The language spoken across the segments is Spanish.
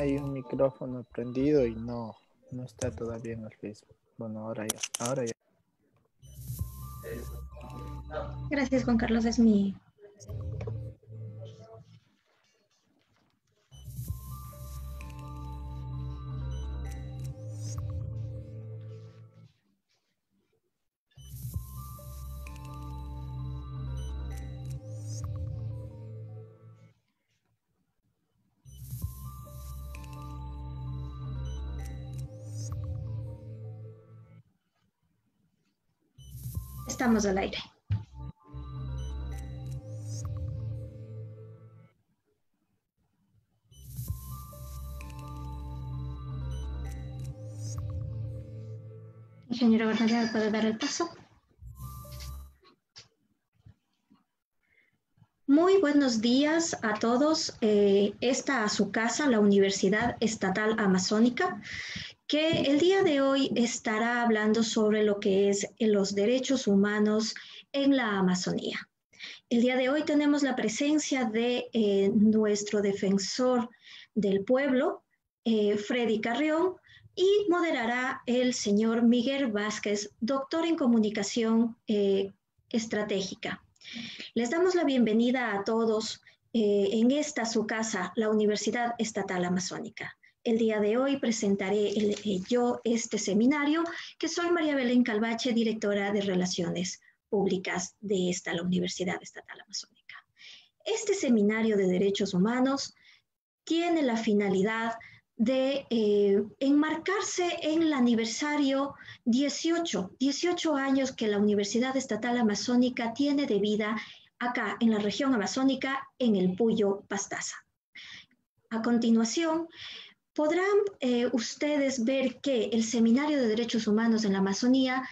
hay un micrófono prendido y no, no está todavía en el Facebook. Bueno, ahora ya, ahora ya. Gracias, Juan Carlos, es mi Estamos al aire. Ingeniero Bernal, ¿puede dar el paso? Muy buenos días a todos. Eh, esta a su casa, la Universidad Estatal Amazónica que el día de hoy estará hablando sobre lo que es los derechos humanos en la Amazonía. El día de hoy tenemos la presencia de eh, nuestro defensor del pueblo, eh, Freddy Carrión, y moderará el señor Miguel Vázquez, doctor en comunicación eh, estratégica. Les damos la bienvenida a todos en esta su casa, la Universidad Estatal Amazónica. El día de hoy presentaré eh, yo este seminario, que soy María Belén Calvache, directora de Relaciones Públicas de esta, la Universidad Estatal Amazónica. Este seminario de derechos humanos tiene la finalidad de eh, enmarcarse en el aniversario 18, 18 años que la Universidad Estatal Amazónica tiene de vida acá en la región amazónica, en el Puyo Pastaza. A continuación, podrán eh, ustedes ver que el Seminario de Derechos Humanos en la Amazonía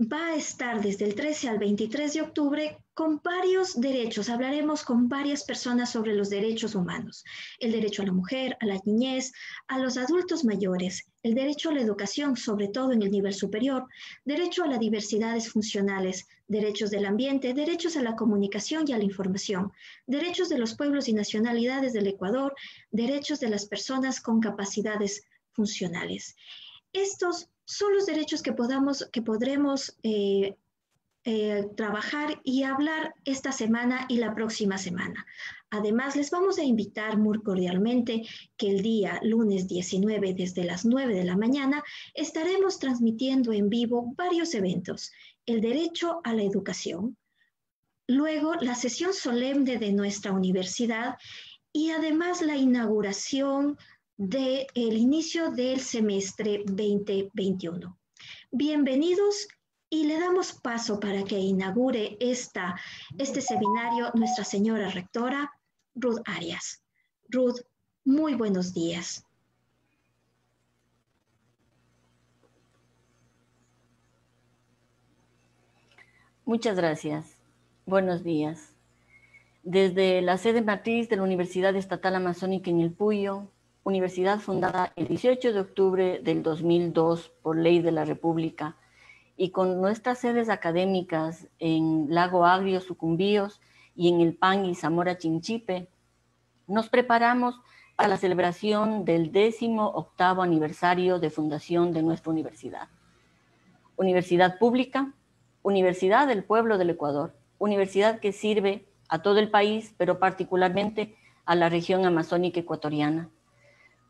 va a estar desde el 13 al 23 de octubre con varios derechos. Hablaremos con varias personas sobre los derechos humanos. El derecho a la mujer, a la niñez, a los adultos mayores, el derecho a la educación, sobre todo en el nivel superior, derecho a las diversidades funcionales, derechos del ambiente, derechos a la comunicación y a la información, derechos de los pueblos y nacionalidades del Ecuador, derechos de las personas con capacidades funcionales. Estos son los derechos que, podamos, que podremos eh, eh, trabajar y hablar esta semana y la próxima semana. Además, les vamos a invitar muy cordialmente que el día lunes 19 desde las 9 de la mañana estaremos transmitiendo en vivo varios eventos. El derecho a la educación, luego la sesión solemne de nuestra universidad y además la inauguración del el inicio del semestre 2021. Bienvenidos y le damos paso para que inaugure este seminario nuestra señora rectora, Ruth Arias. Ruth, muy buenos días. Muchas gracias. Buenos días. Desde la sede matriz de la Universidad Estatal Amazónica en El Puyo, universidad fundada el 18 de octubre del 2002 por ley de la República, y con nuestras sedes académicas en Lago Agrio, Sucumbíos y en El Pan y Zamora Chinchipe, nos preparamos para la celebración del décimo octavo aniversario de fundación de nuestra universidad. Universidad pública, Universidad del Pueblo del Ecuador, universidad que sirve a todo el país, pero particularmente a la región amazónica ecuatoriana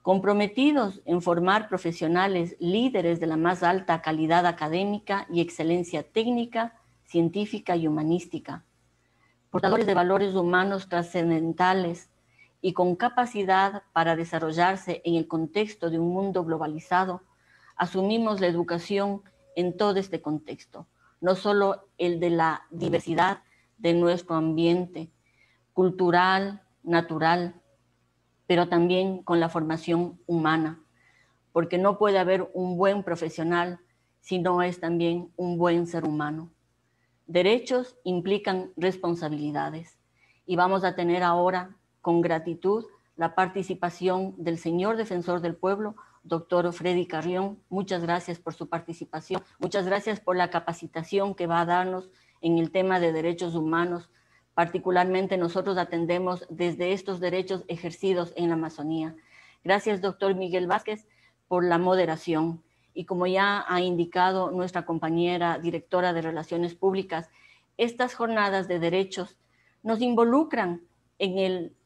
comprometidos en formar profesionales líderes de la más alta calidad académica y excelencia técnica, científica y humanística, portadores de valores humanos trascendentales y con capacidad para desarrollarse en el contexto de un mundo globalizado, asumimos la educación en todo este contexto, no solo el de la diversidad de nuestro ambiente cultural, natural, pero también con la formación humana, porque no puede haber un buen profesional si no es también un buen ser humano. Derechos implican responsabilidades y vamos a tener ahora con gratitud la participación del señor defensor del pueblo, doctor Freddy Carrión. Muchas gracias por su participación, muchas gracias por la capacitación que va a darnos en el tema de derechos humanos Particularmente nosotros atendemos desde estos derechos ejercidos en la Amazonía. Gracias, doctor Miguel Vázquez, por la moderación. Y como ya ha indicado nuestra compañera directora de Relaciones Públicas, estas jornadas de derechos nos involucran en el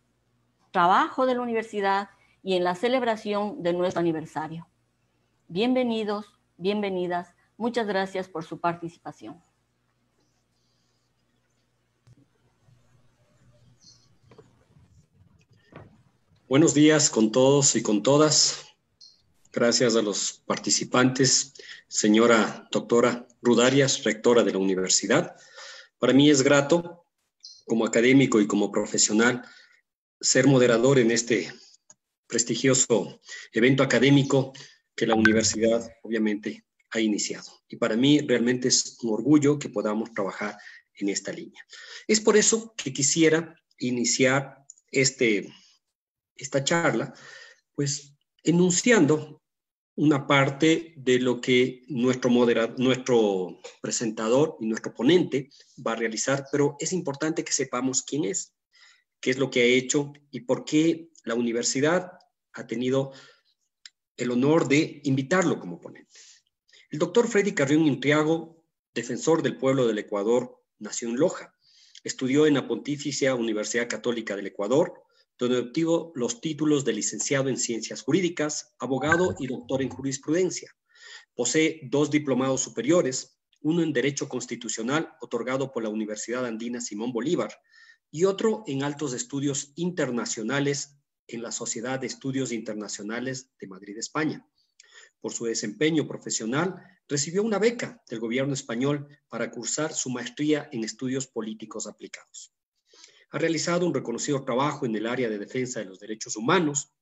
trabajo de la universidad y en la celebración de nuestro aniversario. Bienvenidos, bienvenidas, muchas gracias por su participación. Buenos días con todos y con todas. Gracias a los participantes, señora doctora Rudarias, rectora de la universidad. Para mí es grato, como académico y como profesional, ser moderador en este prestigioso evento académico que la universidad obviamente ha iniciado. Y para mí realmente es un orgullo que podamos trabajar en esta línea. Es por eso que quisiera iniciar este esta charla, pues enunciando una parte de lo que nuestro, nuestro presentador y nuestro ponente va a realizar, pero es importante que sepamos quién es, qué es lo que ha hecho y por qué la universidad ha tenido el honor de invitarlo como ponente. El doctor Freddy Carrión Intriago, defensor del pueblo del Ecuador, nació en Loja. Estudió en la Pontificia Universidad Católica del Ecuador, donde obtuvo los títulos de licenciado en Ciencias Jurídicas, abogado y doctor en Jurisprudencia. Posee dos diplomados superiores, uno en Derecho Constitucional otorgado por la Universidad Andina Simón Bolívar y otro en Altos Estudios Internacionales en la Sociedad de Estudios Internacionales de Madrid, España. Por su desempeño profesional, recibió una beca del gobierno español para cursar su maestría en estudios políticos aplicados ha realizado un reconocido trabajo en el área de defensa de los derechos humanos,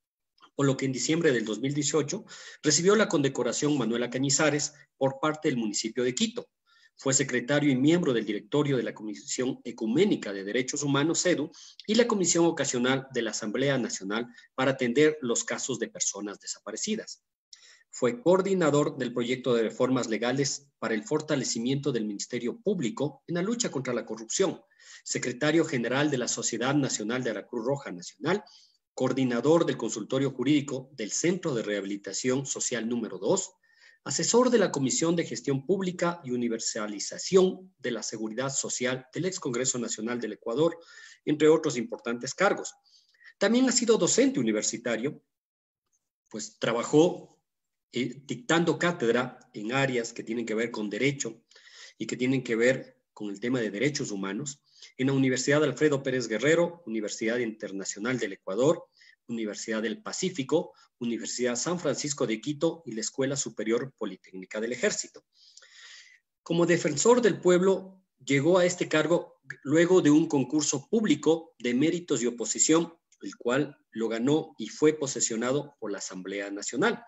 por lo que en diciembre del 2018 recibió la condecoración Manuela Cañizares por parte del municipio de Quito. Fue secretario y miembro del directorio de la Comisión Ecuménica de Derechos Humanos, CEDU, y la Comisión Ocasional de la Asamblea Nacional para atender los casos de personas desaparecidas. Fue coordinador del proyecto de reformas legales para el fortalecimiento del Ministerio Público en la lucha contra la corrupción, secretario general de la Sociedad Nacional de la Cruz Roja Nacional, coordinador del consultorio jurídico del Centro de Rehabilitación Social número 2, asesor de la Comisión de Gestión Pública y Universalización de la Seguridad Social del ex Congreso Nacional del Ecuador, entre otros importantes cargos. También ha sido docente universitario, pues trabajó eh, dictando cátedra en áreas que tienen que ver con derecho y que tienen que ver con el tema de derechos humanos en la Universidad Alfredo Pérez Guerrero, Universidad Internacional del Ecuador, Universidad del Pacífico, Universidad San Francisco de Quito y la Escuela Superior Politécnica del Ejército. Como defensor del pueblo, llegó a este cargo luego de un concurso público de méritos y oposición, el cual lo ganó y fue posesionado por la Asamblea Nacional.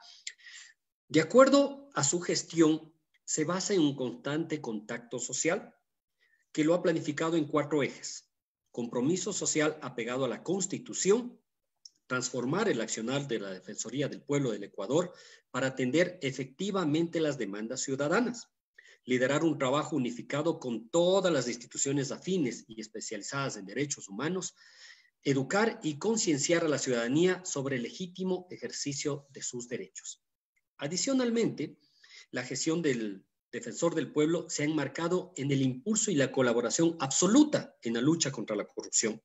De acuerdo a su gestión, se basa en un constante contacto social que lo ha planificado en cuatro ejes. Compromiso social apegado a la Constitución, transformar el accionar de la Defensoría del Pueblo del Ecuador para atender efectivamente las demandas ciudadanas, liderar un trabajo unificado con todas las instituciones afines y especializadas en derechos humanos, educar y concienciar a la ciudadanía sobre el legítimo ejercicio de sus derechos. Adicionalmente, la gestión del defensor del pueblo se ha enmarcado en el impulso y la colaboración absoluta en la lucha contra la corrupción,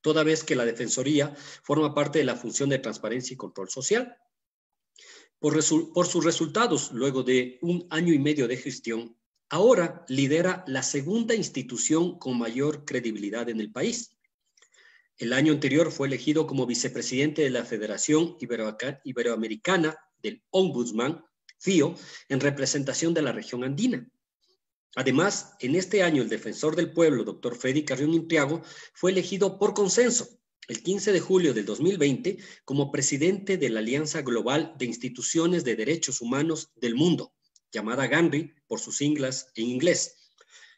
toda vez que la Defensoría forma parte de la función de transparencia y control social. Por, sus resultados, luego de un año y medio de gestión, ahora lidera la segunda institución con mayor credibilidad en el país. El año anterior fue elegido como vicepresidente de la Federación Iberoamericana del Ombudsman, FIO, en representación de la región andina. Además, en este año el defensor del pueblo, doctor Freddy Carrión Intriago, fue elegido por consenso el 15 de julio del 2020 como presidente de la Alianza Global de Instituciones de Derechos Humanos del Mundo, llamada GANRI por sus siglas en inglés.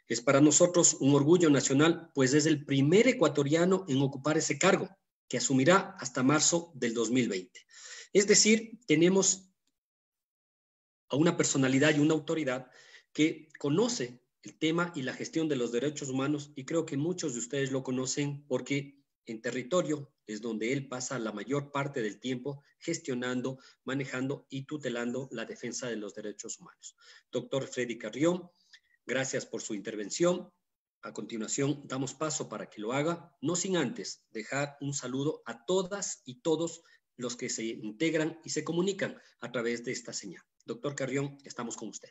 Es para nosotros un orgullo nacional, pues es el primer ecuatoriano en ocupar ese cargo, que asumirá hasta marzo del 2020. Es decir, tenemos a una personalidad y una autoridad que conoce el tema y la gestión de los derechos humanos y creo que muchos de ustedes lo conocen porque en territorio es donde él pasa la mayor parte del tiempo gestionando, manejando y tutelando la defensa de los derechos humanos. Doctor Freddy Carrión, gracias por su intervención. A continuación, damos paso para que lo haga, no sin antes dejar un saludo a todas y todos los que se integran y se comunican a través de esta señal. Doctor Carrión, estamos con usted.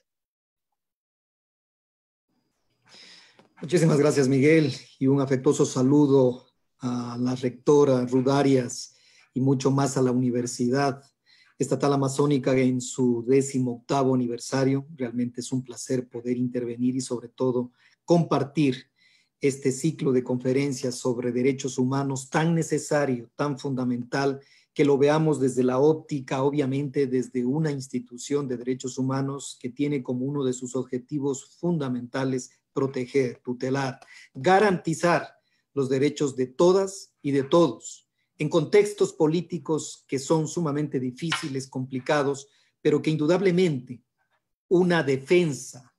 Muchísimas gracias, Miguel, y un afectuoso saludo a la rectora Rudarias y mucho más a la Universidad Estatal Amazónica en su décimo octavo aniversario. Realmente es un placer poder intervenir y sobre todo compartir este ciclo de conferencias sobre derechos humanos tan necesario, tan fundamental que lo veamos desde la óptica, obviamente, desde una institución de derechos humanos que tiene como uno de sus objetivos fundamentales proteger, tutelar, garantizar los derechos de todas y de todos, en contextos políticos que son sumamente difíciles, complicados, pero que indudablemente una defensa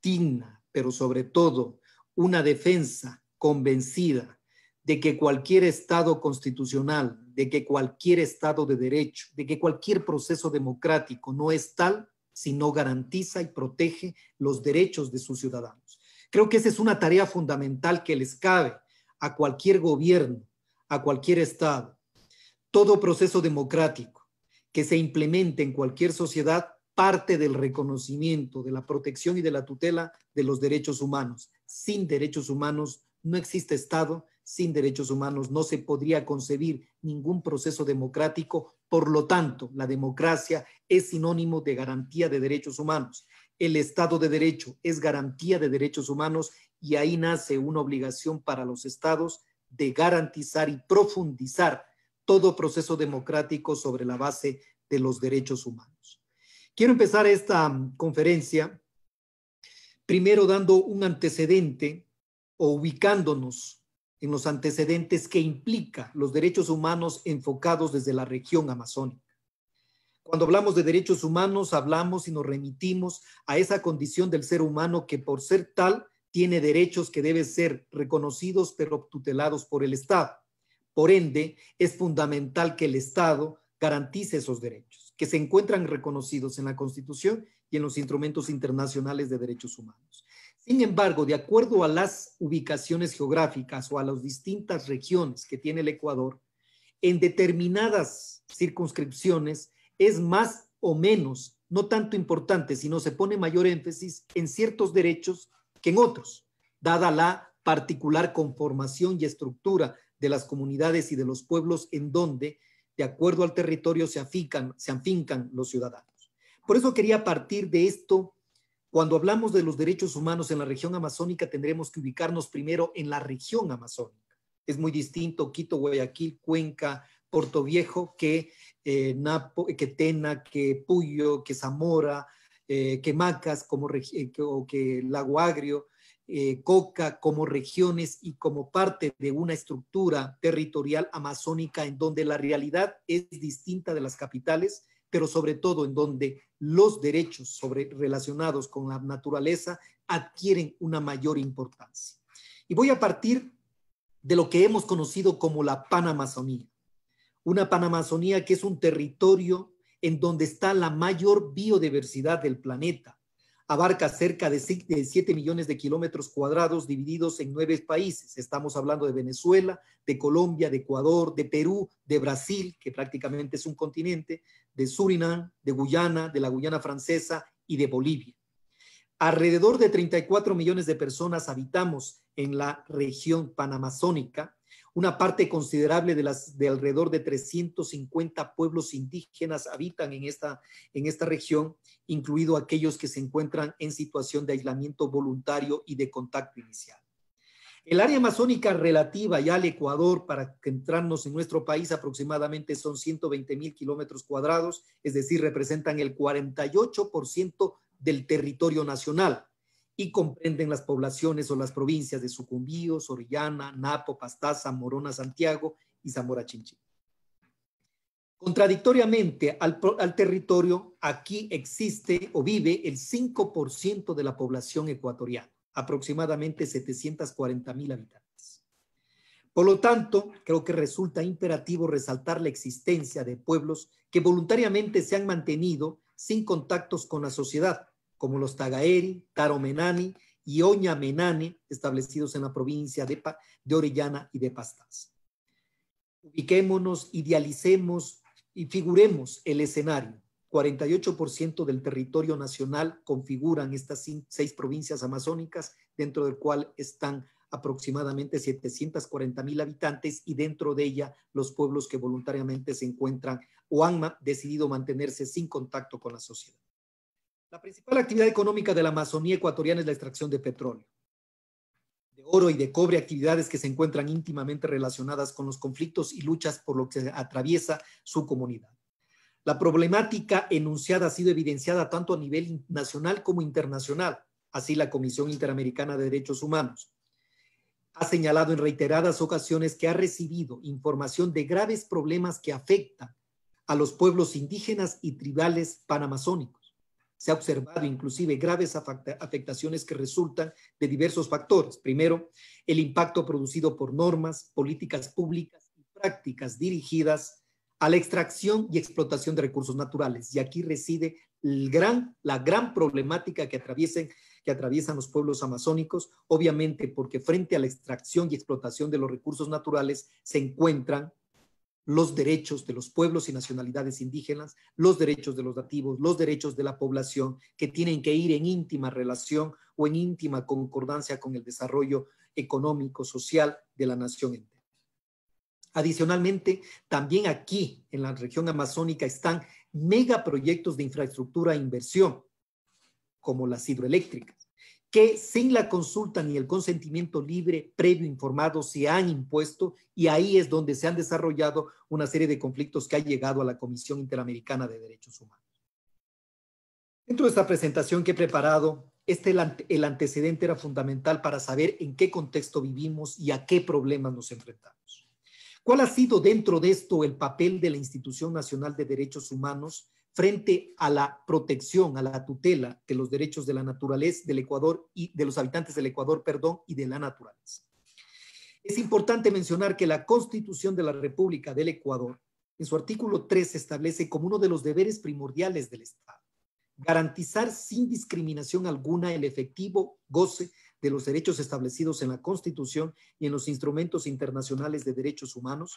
digna, pero sobre todo una defensa convencida de que cualquier Estado constitucional, de que cualquier Estado de derecho, de que cualquier proceso democrático no es tal si no garantiza y protege los derechos de sus ciudadanos. Creo que esa es una tarea fundamental que les cabe a cualquier gobierno, a cualquier Estado. Todo proceso democrático que se implemente en cualquier sociedad parte del reconocimiento, de la protección y de la tutela de los derechos humanos. Sin derechos humanos no existe Estado sin derechos humanos no se podría concebir ningún proceso democrático. Por lo tanto, la democracia es sinónimo de garantía de derechos humanos. El Estado de Derecho es garantía de derechos humanos y ahí nace una obligación para los estados de garantizar y profundizar todo proceso democrático sobre la base de los derechos humanos. Quiero empezar esta mm, conferencia primero dando un antecedente o ubicándonos en los antecedentes que implica los derechos humanos enfocados desde la región amazónica. Cuando hablamos de derechos humanos, hablamos y nos remitimos a esa condición del ser humano que por ser tal tiene derechos que deben ser reconocidos pero tutelados por el Estado. Por ende, es fundamental que el Estado garantice esos derechos, que se encuentran reconocidos en la Constitución y en los instrumentos internacionales de derechos humanos. Sin embargo, de acuerdo a las ubicaciones geográficas o a las distintas regiones que tiene el Ecuador, en determinadas circunscripciones es más o menos, no tanto importante, sino se pone mayor énfasis en ciertos derechos que en otros, dada la particular conformación y estructura de las comunidades y de los pueblos en donde, de acuerdo al territorio, se afincan, se afincan los ciudadanos. Por eso quería partir de esto cuando hablamos de los derechos humanos en la región amazónica, tendremos que ubicarnos primero en la región amazónica. Es muy distinto Quito, Guayaquil, Cuenca, Puerto Viejo que, eh, Napo, que Tena, que Puyo, que Zamora, eh, que Macas como eh, que, Lago Agrio, Coca como regiones y como parte de una estructura territorial amazónica en donde la realidad es distinta de las capitales pero sobre todo en donde los derechos sobre, relacionados con la naturaleza adquieren una mayor importancia. Y voy a partir de lo que hemos conocido como la Panamazonía. Una Panamazonía que es un territorio en donde está la mayor biodiversidad del planeta, abarca cerca de 7 millones de kilómetros cuadrados divididos en nueve países. Estamos hablando de Venezuela, de Colombia, de Ecuador, de Perú, de Brasil, que prácticamente es un continente, de Surinam, de Guyana, de la Guyana francesa y de Bolivia. Alrededor de 34 millones de personas habitamos en la región panamazónica, una parte considerable de, las, de alrededor de 350 pueblos indígenas habitan en esta, en esta región incluido aquellos que se encuentran en situación de aislamiento voluntario y de contacto inicial. El área amazónica relativa ya al Ecuador, para centrarnos en nuestro país, aproximadamente son 120 mil kilómetros cuadrados, es decir, representan el 48% del territorio nacional y comprenden las poblaciones o las provincias de Sucumbíos, Orellana, Napo, Pastaza, Morona, Santiago y Zamora Chinchín. Contradictoriamente al, territorio, aquí existe o vive el 5% de la población ecuatoriana, aproximadamente 740 mil habitantes. Por lo tanto, creo que resulta imperativo resaltar la existencia de pueblos que voluntariamente se han mantenido sin contactos con la sociedad, como los Tagaeri, Taromenani y oñamenani establecidos en la provincia de, de Orellana y de Pastaza. Ubiquémonos, idealicemos y figuremos el escenario. 48% del territorio nacional configuran estas seis provincias amazónicas, dentro del cual están aproximadamente 740 mil habitantes y dentro de ella los pueblos que voluntariamente se encuentran o han decidido mantenerse sin contacto con la sociedad. La principal actividad económica de la Amazonía ecuatoriana es la extracción de petróleo de oro y de cobre, actividades que se encuentran íntimamente relacionadas con los conflictos y luchas por lo que atraviesa su comunidad. La problemática enunciada ha sido evidenciada tanto a nivel nacional como internacional, así la Comisión Interamericana de Derechos Humanos ha señalado en reiteradas ocasiones que ha recibido información de graves problemas que afectan a los pueblos indígenas y tribales panamazónicos se ha observado inclusive graves afectaciones que resultan de diversos factores. Primero, el impacto producido por normas, políticas públicas y prácticas dirigidas a la extracción y explotación de recursos naturales. Y aquí reside la gran problemática que atraviesan los pueblos amazónicos, obviamente porque frente a la extracción y explotación de los recursos naturales se encuentran los derechos de los pueblos y nacionalidades indígenas, los derechos de los nativos, los derechos de la población, que tienen que ir en íntima relación o en íntima concordancia con el desarrollo económico, social de la nación Adicionalmente, también aquí en la región amazónica están megaproyectos de infraestructura e inversión, como las hidroeléctricas, que sin la consulta ni el consentimiento libre, previo, informado, se han impuesto y ahí es donde se han desarrollado una serie de conflictos que ha llegado a la Comisión Interamericana de Derechos Humanos. Dentro de esta presentación que he preparado, este, el antecedente era fundamental para saber en qué contexto vivimos y a qué problemas nos enfrentamos. ¿Cuál ha sido dentro de esto el papel de la Institución Nacional de Derechos Humanos frente a la protección, a la tutela de los derechos de la naturaleza del Ecuador y de los habitantes del Ecuador, perdón, y de la naturaleza. Es importante mencionar que la Constitución de la República del Ecuador, en su artículo 3, establece como uno de los deberes primordiales del Estado garantizar sin discriminación alguna el efectivo goce de los derechos establecidos en la Constitución y en los instrumentos internacionales de derechos humanos,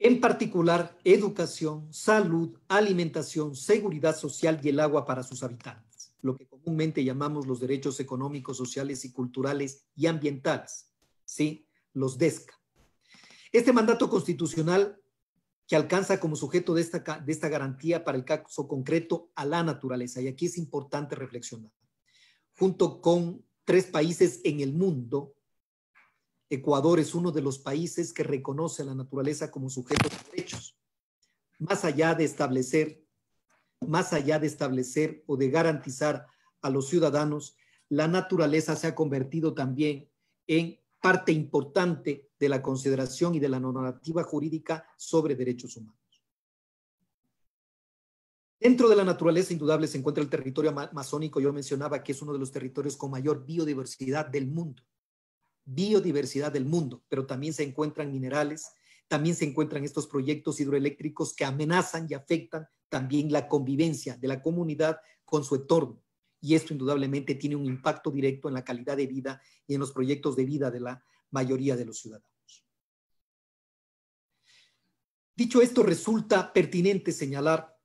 en particular educación, salud, alimentación, seguridad social y el agua para sus habitantes, lo que comúnmente llamamos los derechos económicos, sociales y culturales y ambientales, ¿sí? Los DESCA. Este mandato constitucional que alcanza como sujeto de esta, de esta garantía para el caso concreto a la naturaleza. Y aquí es importante reflexionar. Junto con tres países en el mundo, Ecuador es uno de los países que reconoce a la naturaleza como sujeto de derechos. Más allá de establecer, más allá de establecer o de garantizar a los ciudadanos, la naturaleza se ha convertido también en parte importante de la consideración y de la normativa jurídica sobre derechos humanos. Dentro de la naturaleza, indudable, se encuentra el territorio amazónico. Yo mencionaba que es uno de los territorios con mayor biodiversidad del mundo biodiversidad del mundo, pero también se encuentran minerales, también se encuentran estos proyectos hidroeléctricos que amenazan y afectan también la convivencia de la comunidad con su entorno. Y esto indudablemente tiene un impacto directo en la calidad de vida y en los proyectos de vida de la mayoría de los ciudadanos. Dicho esto, resulta pertinente señalar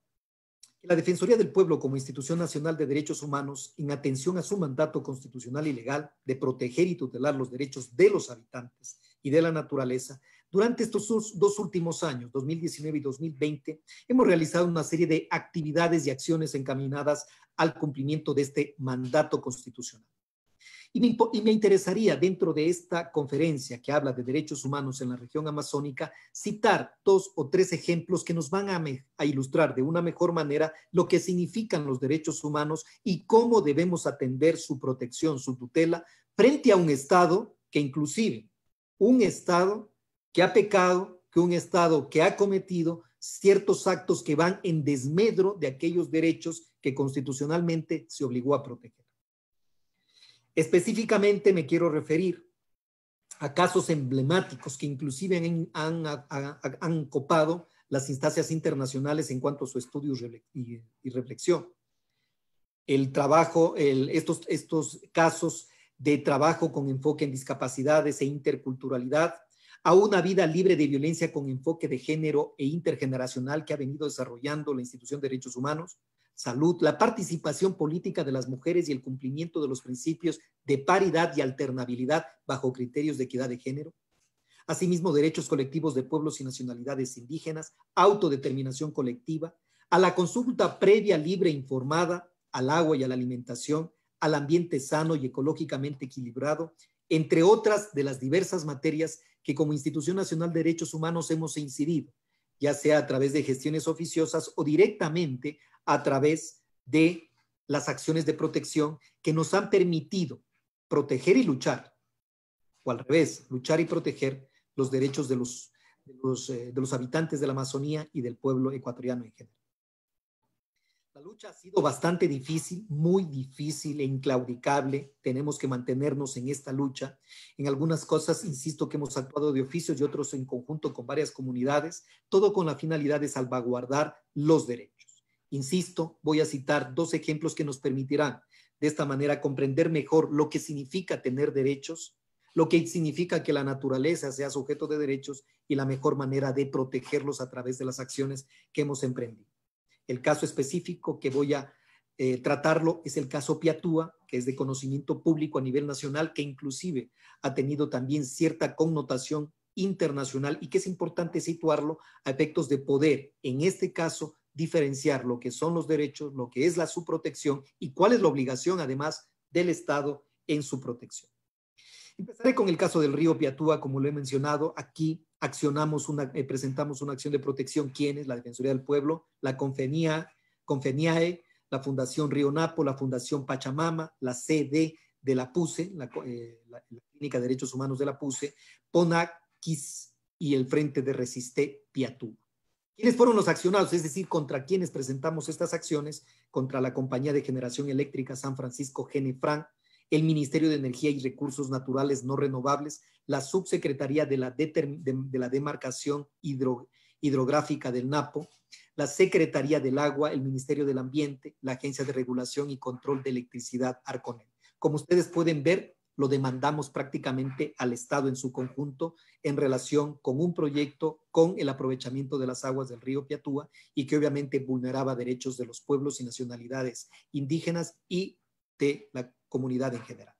la Defensoría del Pueblo como institución nacional de derechos humanos, en atención a su mandato constitucional y legal de proteger y tutelar los derechos de los habitantes y de la naturaleza, durante estos dos últimos años, 2019 y 2020, hemos realizado una serie de actividades y acciones encaminadas al cumplimiento de este mandato constitucional. Y me, interesaría, dentro de esta conferencia que habla de derechos humanos en la región amazónica, citar dos o tres ejemplos que nos van a ilustrar de una mejor manera lo que significan los derechos humanos y cómo debemos atender su protección, su tutela, frente a un Estado que inclusive un Estado que ha pecado, que un Estado que ha cometido ciertos actos que van en desmedro de aquellos derechos que constitucionalmente se obligó a proteger. Específicamente me quiero referir a casos emblemáticos que inclusive han, copado las instancias internacionales en cuanto a su estudio y, reflexión. El trabajo, estos casos de trabajo con enfoque en discapacidades e interculturalidad, a una vida libre de violencia con enfoque de género e intergeneracional que ha venido desarrollando la Institución de Derechos Humanos, salud, la participación política de las mujeres y el cumplimiento de los principios de paridad y alternabilidad bajo criterios de equidad de género. Asimismo, derechos colectivos de pueblos y nacionalidades indígenas, autodeterminación colectiva, a la consulta previa, libre e informada, al agua y a la alimentación, al ambiente sano y ecológicamente equilibrado, entre otras de las diversas materias que como Institución Nacional de Derechos Humanos hemos incidido, ya sea a través de gestiones oficiosas o directamente a través de las acciones de protección que nos han permitido proteger y luchar, o al revés, luchar y proteger los derechos de los, eh, de los, habitantes de la Amazonía y del pueblo ecuatoriano en general. La lucha ha sido bastante difícil, muy difícil e inclaudicable. Tenemos que mantenernos en esta lucha. En algunas cosas, insisto, que hemos actuado de oficios y otros en conjunto con varias comunidades, todo con la finalidad de salvaguardar los derechos. Insisto, voy a citar dos ejemplos que nos permitirán de esta manera comprender mejor lo que significa tener derechos, lo que significa que la naturaleza sea sujeto de derechos y la mejor manera de protegerlos a través de las acciones que hemos emprendido. El caso específico que voy a eh, tratarlo es el caso Piatúa, que es de conocimiento público a nivel nacional, que inclusive ha tenido también cierta connotación internacional y que es importante situarlo a efectos de poder, en este caso, diferenciar lo que son los derechos, lo que es la su protección y cuál es la obligación además del Estado en su protección. Empezaré con el caso del río Piatúa, como lo he mencionado, aquí accionamos eh, presentamos una acción de protección, es? La Defensoría del Pueblo, la Confenía, Confeniae, la Fundación Río Napo, la Fundación Pachamama, la CD de la PUSE, eh, la, Clínica de Derechos Humanos de la PUSE, PONAC, y el Frente de Resiste Piatúa. ¿Quiénes fueron los accionados? Es decir, contra quienes presentamos estas acciones, contra la Compañía de Generación Eléctrica San Francisco Genefran, el Ministerio de Energía y Recursos Naturales No Renovables, la Subsecretaría de la, Demarcación Hidrográfica del NAPO, la Secretaría del Agua, el Ministerio del Ambiente, la Agencia de Regulación y Control de Electricidad Arconel. Como ustedes pueden ver, lo demandamos prácticamente al Estado en su conjunto en relación con un proyecto con el aprovechamiento de las aguas del río Piatúa y que obviamente vulneraba derechos de los pueblos y nacionalidades indígenas y de la comunidad en general.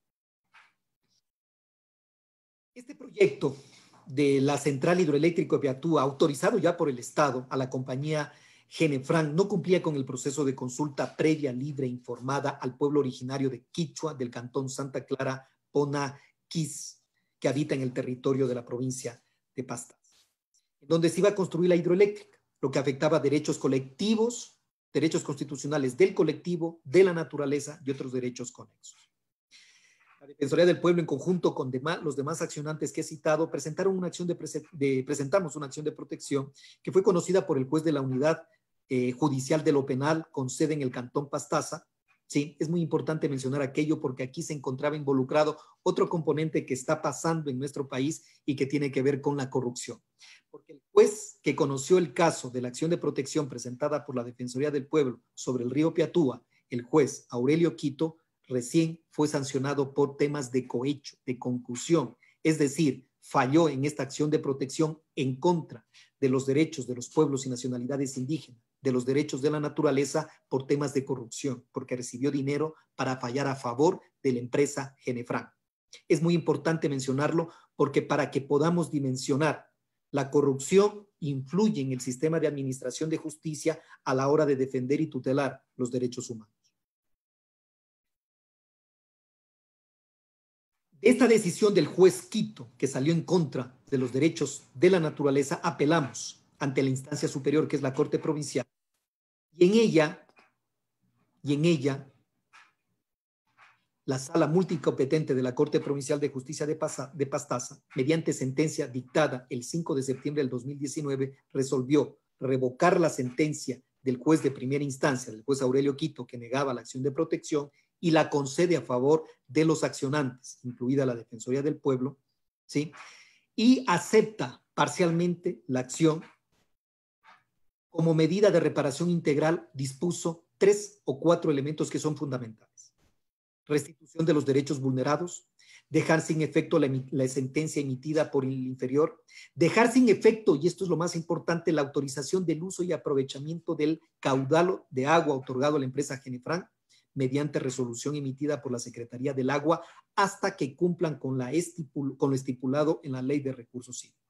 Este proyecto de la central hidroeléctrica de Piatúa, autorizado ya por el Estado a la compañía Genefran no cumplía con el proceso de consulta previa, libre, informada al pueblo originario de Quichua del cantón Santa Clara, Kis, que habita en el territorio de la provincia de Pastaza, donde se iba a construir la hidroeléctrica, lo que afectaba derechos colectivos, derechos constitucionales del colectivo, de la naturaleza y otros derechos conexos. La Defensoría del Pueblo, en conjunto con los demás accionantes que he citado, presentaron una acción de, presentamos una acción de protección que fue conocida por el juez de la unidad eh, judicial de lo penal con sede en el Cantón Pastaza, ¿sí? Es muy importante mencionar aquello porque aquí se encontraba involucrado otro componente que está pasando en nuestro país y que tiene que ver con la corrupción. Porque el juez que conoció el caso de la acción de protección presentada por la Defensoría del Pueblo sobre el río Piatúa, el juez Aurelio Quito, recién fue sancionado por temas de cohecho, de concusión, es decir, falló en esta acción de protección en contra de los derechos de los pueblos y nacionalidades indígenas de los derechos de la naturaleza por temas de corrupción, porque recibió dinero para fallar a favor de la empresa Genefran. Es muy importante mencionarlo porque para que podamos dimensionar la corrupción influye en el sistema de administración de justicia a la hora de defender y tutelar los derechos humanos. esta decisión del juez Quito, que salió en contra de los derechos de la naturaleza, apelamos ante la instancia superior que es la Corte Provincial. Y en ella, y en ella, la sala multicompetente de la Corte Provincial de Justicia de, Pastaza, mediante sentencia dictada el 5 de septiembre del 2019, resolvió revocar la sentencia del juez de primera instancia, del juez Aurelio Quito, que negaba la acción de protección y la concede a favor de los accionantes, incluida la Defensoría del Pueblo, ¿sí? y acepta parcialmente la acción como medida de reparación integral, dispuso tres o cuatro elementos que son fundamentales. Restitución de los derechos vulnerados, dejar sin efecto la, sentencia emitida por el inferior, dejar sin efecto, y esto es lo más importante, la autorización del uso y aprovechamiento del caudal de agua otorgado a la empresa Genefran mediante resolución emitida por la Secretaría del Agua hasta que cumplan con, la con lo estipulado en la Ley de Recursos Hídricos.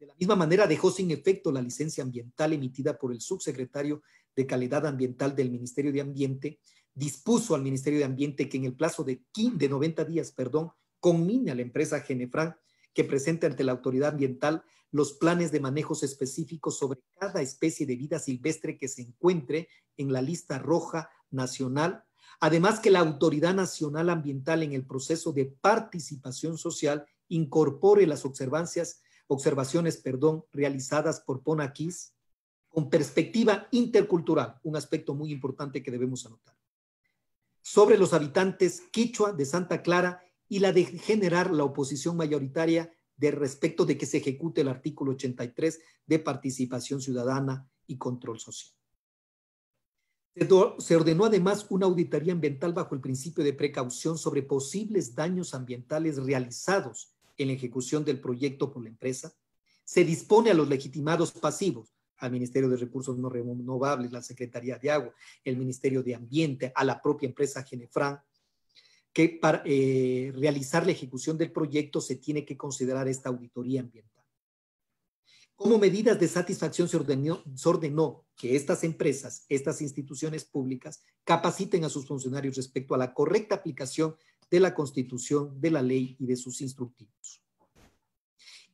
De la misma manera, dejó sin efecto la licencia ambiental emitida por el subsecretario de Calidad Ambiental del Ministerio de Ambiente, dispuso al Ministerio de Ambiente que en el plazo de, 90 días, perdón, conmine a la empresa Genefran que presente ante la autoridad ambiental los planes de manejos específicos sobre cada especie de vida silvestre que se encuentre en la lista roja nacional, además que la Autoridad Nacional Ambiental en el proceso de participación social incorpore las observancias observaciones perdón, realizadas por Ponakis con perspectiva intercultural, un aspecto muy importante que debemos anotar, sobre los habitantes quichua de Santa Clara y la de generar la oposición mayoritaria de respecto de que se ejecute el artículo 83 de participación ciudadana y control social. Se ordenó además una auditoría ambiental bajo el principio de precaución sobre posibles daños ambientales realizados en la ejecución del proyecto por la empresa. Se dispone a los legitimados pasivos, al Ministerio de Recursos No Renovables, la Secretaría de Agua, el Ministerio de Ambiente, a la propia empresa Genefran, que para eh, realizar la ejecución del proyecto se tiene que considerar esta auditoría ambiental. Como medidas de satisfacción se ordenó, se ordenó, que estas empresas, estas instituciones públicas, capaciten a sus funcionarios respecto a la correcta aplicación de la Constitución, de la ley y de sus instructivos.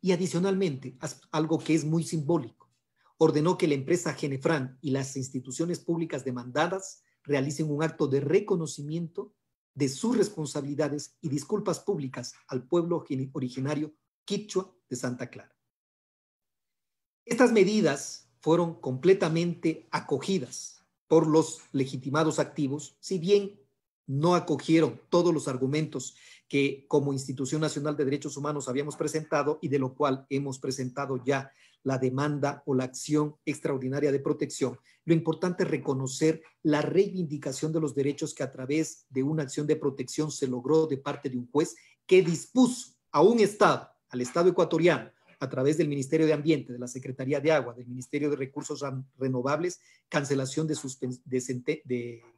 Y adicionalmente, algo que es muy simbólico, ordenó que la empresa Genefran y las instituciones públicas demandadas realicen un acto de reconocimiento de sus responsabilidades y disculpas públicas al pueblo originario quichua de Santa Clara. Estas medidas fueron completamente acogidas por los legitimados activos, si bien no acogieron todos los argumentos que como Institución Nacional de Derechos Humanos habíamos presentado y de lo cual hemos presentado ya la demanda o la acción extraordinaria de protección. Lo importante es reconocer la reivindicación de los derechos que a través de una acción de protección se logró de parte de un juez que dispuso a un Estado, al Estado ecuatoriano, a través del Ministerio de Ambiente, de la Secretaría de Agua, del Ministerio de Recursos Renovables, cancelación de,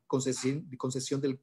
concesión, de concesión del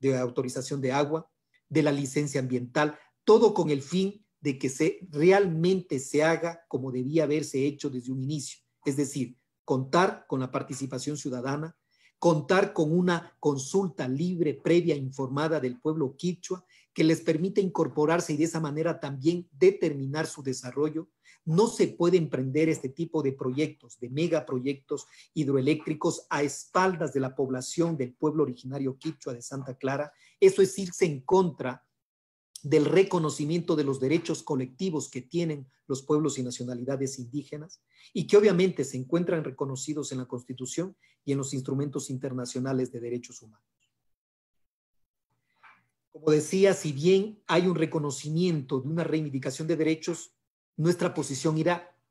de autorización de agua, de la licencia ambiental, todo con el fin de que se, realmente se haga como debía haberse hecho desde un inicio, es decir, contar con la participación ciudadana, contar con una consulta libre, previa, informada del pueblo quichua, que les permite incorporarse y de esa manera también determinar su desarrollo, no se puede emprender este tipo de proyectos, de megaproyectos hidroeléctricos a espaldas de la población del pueblo originario quichua de Santa Clara. Eso es irse en contra del reconocimiento de los derechos colectivos que tienen los pueblos y nacionalidades indígenas y que obviamente se encuentran reconocidos en la Constitución y en los instrumentos internacionales de derechos humanos. Como decía, si bien hay un reconocimiento de una reivindicación de derechos, nuestra posición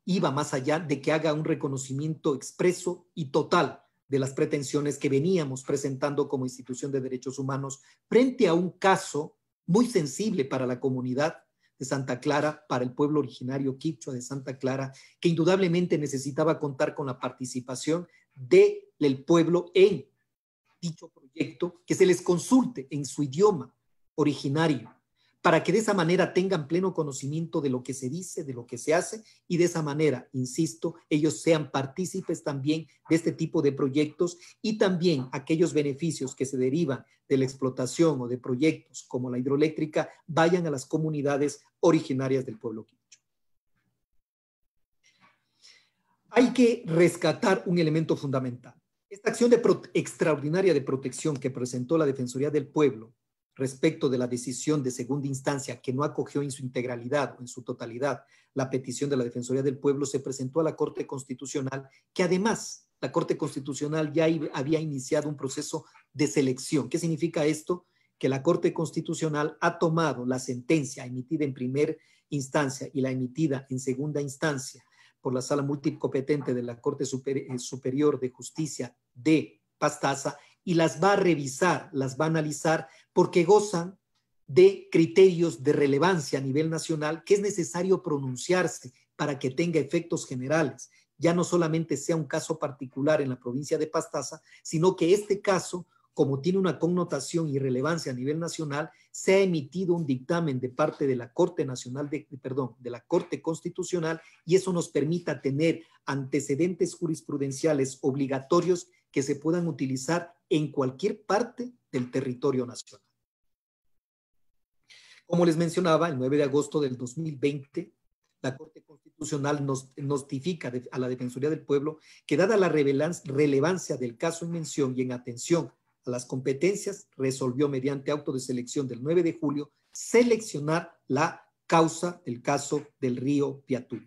iba más allá de que haga un reconocimiento expreso y total de las pretensiones que veníamos presentando como institución de derechos humanos frente a un caso muy sensible para la comunidad de Santa Clara, para el pueblo originario quichua de Santa Clara, que indudablemente necesitaba contar con la participación del pueblo en dicho proyecto, que se les consulte en su idioma originario, para que de esa manera tengan pleno conocimiento de lo que se dice, de lo que se hace, y de esa manera, insisto, ellos sean partícipes también de este tipo de proyectos y también aquellos beneficios que se derivan de la explotación o de proyectos como la hidroeléctrica vayan a las comunidades originarias del pueblo quicho. Hay que rescatar un elemento fundamental. Esta acción extraordinaria de protección que presentó la Defensoría del Pueblo respecto de la decisión de segunda instancia que no acogió en su integralidad o en su totalidad la petición de la Defensoría del Pueblo se presentó a la Corte Constitucional, que además la Corte Constitucional ya había iniciado un proceso de selección. ¿Qué significa esto? Que la Corte Constitucional ha tomado la sentencia emitida en primera instancia y la emitida en segunda instancia por la Sala Multicompetente de la Corte eh, Superior de Justicia de Pastaza y las va a revisar, las va a analizar, porque gozan de criterios de relevancia a nivel nacional que es necesario pronunciarse para que tenga efectos generales, ya no solamente sea un caso particular en la provincia de Pastaza, sino que este caso como tiene una connotación y relevancia a nivel nacional, se ha emitido un dictamen de parte de la Corte Nacional de, perdón, de la Corte Constitucional y eso nos permita tener antecedentes jurisprudenciales obligatorios que se puedan utilizar en cualquier parte del territorio nacional. Como les mencionaba, el 9 de agosto del 2020, la Corte Constitucional nos notifica a la Defensoría del Pueblo que dada la relevancia del caso en mención y en atención las competencias, resolvió mediante auto de selección del 9 de julio seleccionar la causa del caso del río Piatú.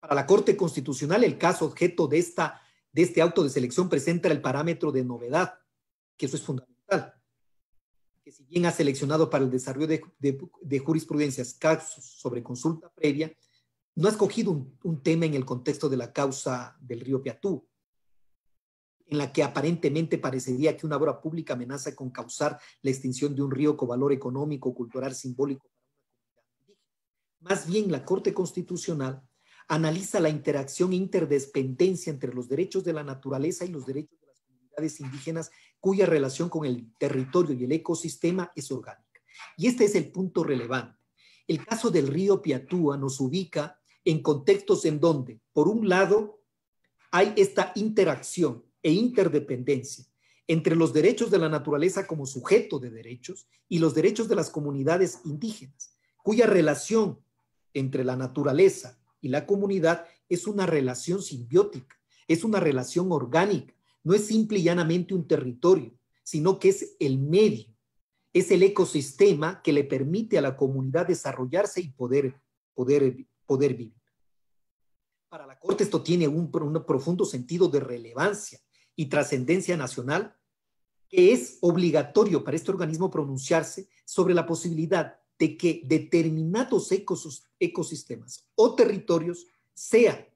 Para la Corte Constitucional, el caso objeto de, esta, de este auto de selección presenta el parámetro de novedad, que eso es fundamental, que si bien ha seleccionado para el desarrollo de, jurisprudencias casos sobre consulta previa, no ha escogido un tema en el contexto de la causa del río Piatú, en la que aparentemente parecería que una obra pública amenaza con causar la extinción de un río con valor económico, cultural, simbólico. Más bien, la Corte Constitucional analiza la interacción e interdependencia entre los derechos de la naturaleza y los derechos de las comunidades indígenas cuya relación con el territorio y el ecosistema es orgánica. Y este es el punto relevante. El caso del río Piatúa nos ubica en contextos en donde, por un lado, hay esta interacción e interdependencia entre los derechos de la naturaleza como sujeto de derechos y los derechos de las comunidades indígenas, cuya relación entre la naturaleza y la comunidad es una relación simbiótica, es una relación orgánica, no es simple y llanamente un territorio, sino que es el medio, es el ecosistema que le permite a la comunidad desarrollarse y poder, poder, poder vivir. Para la Corte esto tiene un profundo sentido de relevancia, y trascendencia nacional, que es obligatorio para este organismo pronunciarse sobre la posibilidad de que determinados ecosistemas o territorios sean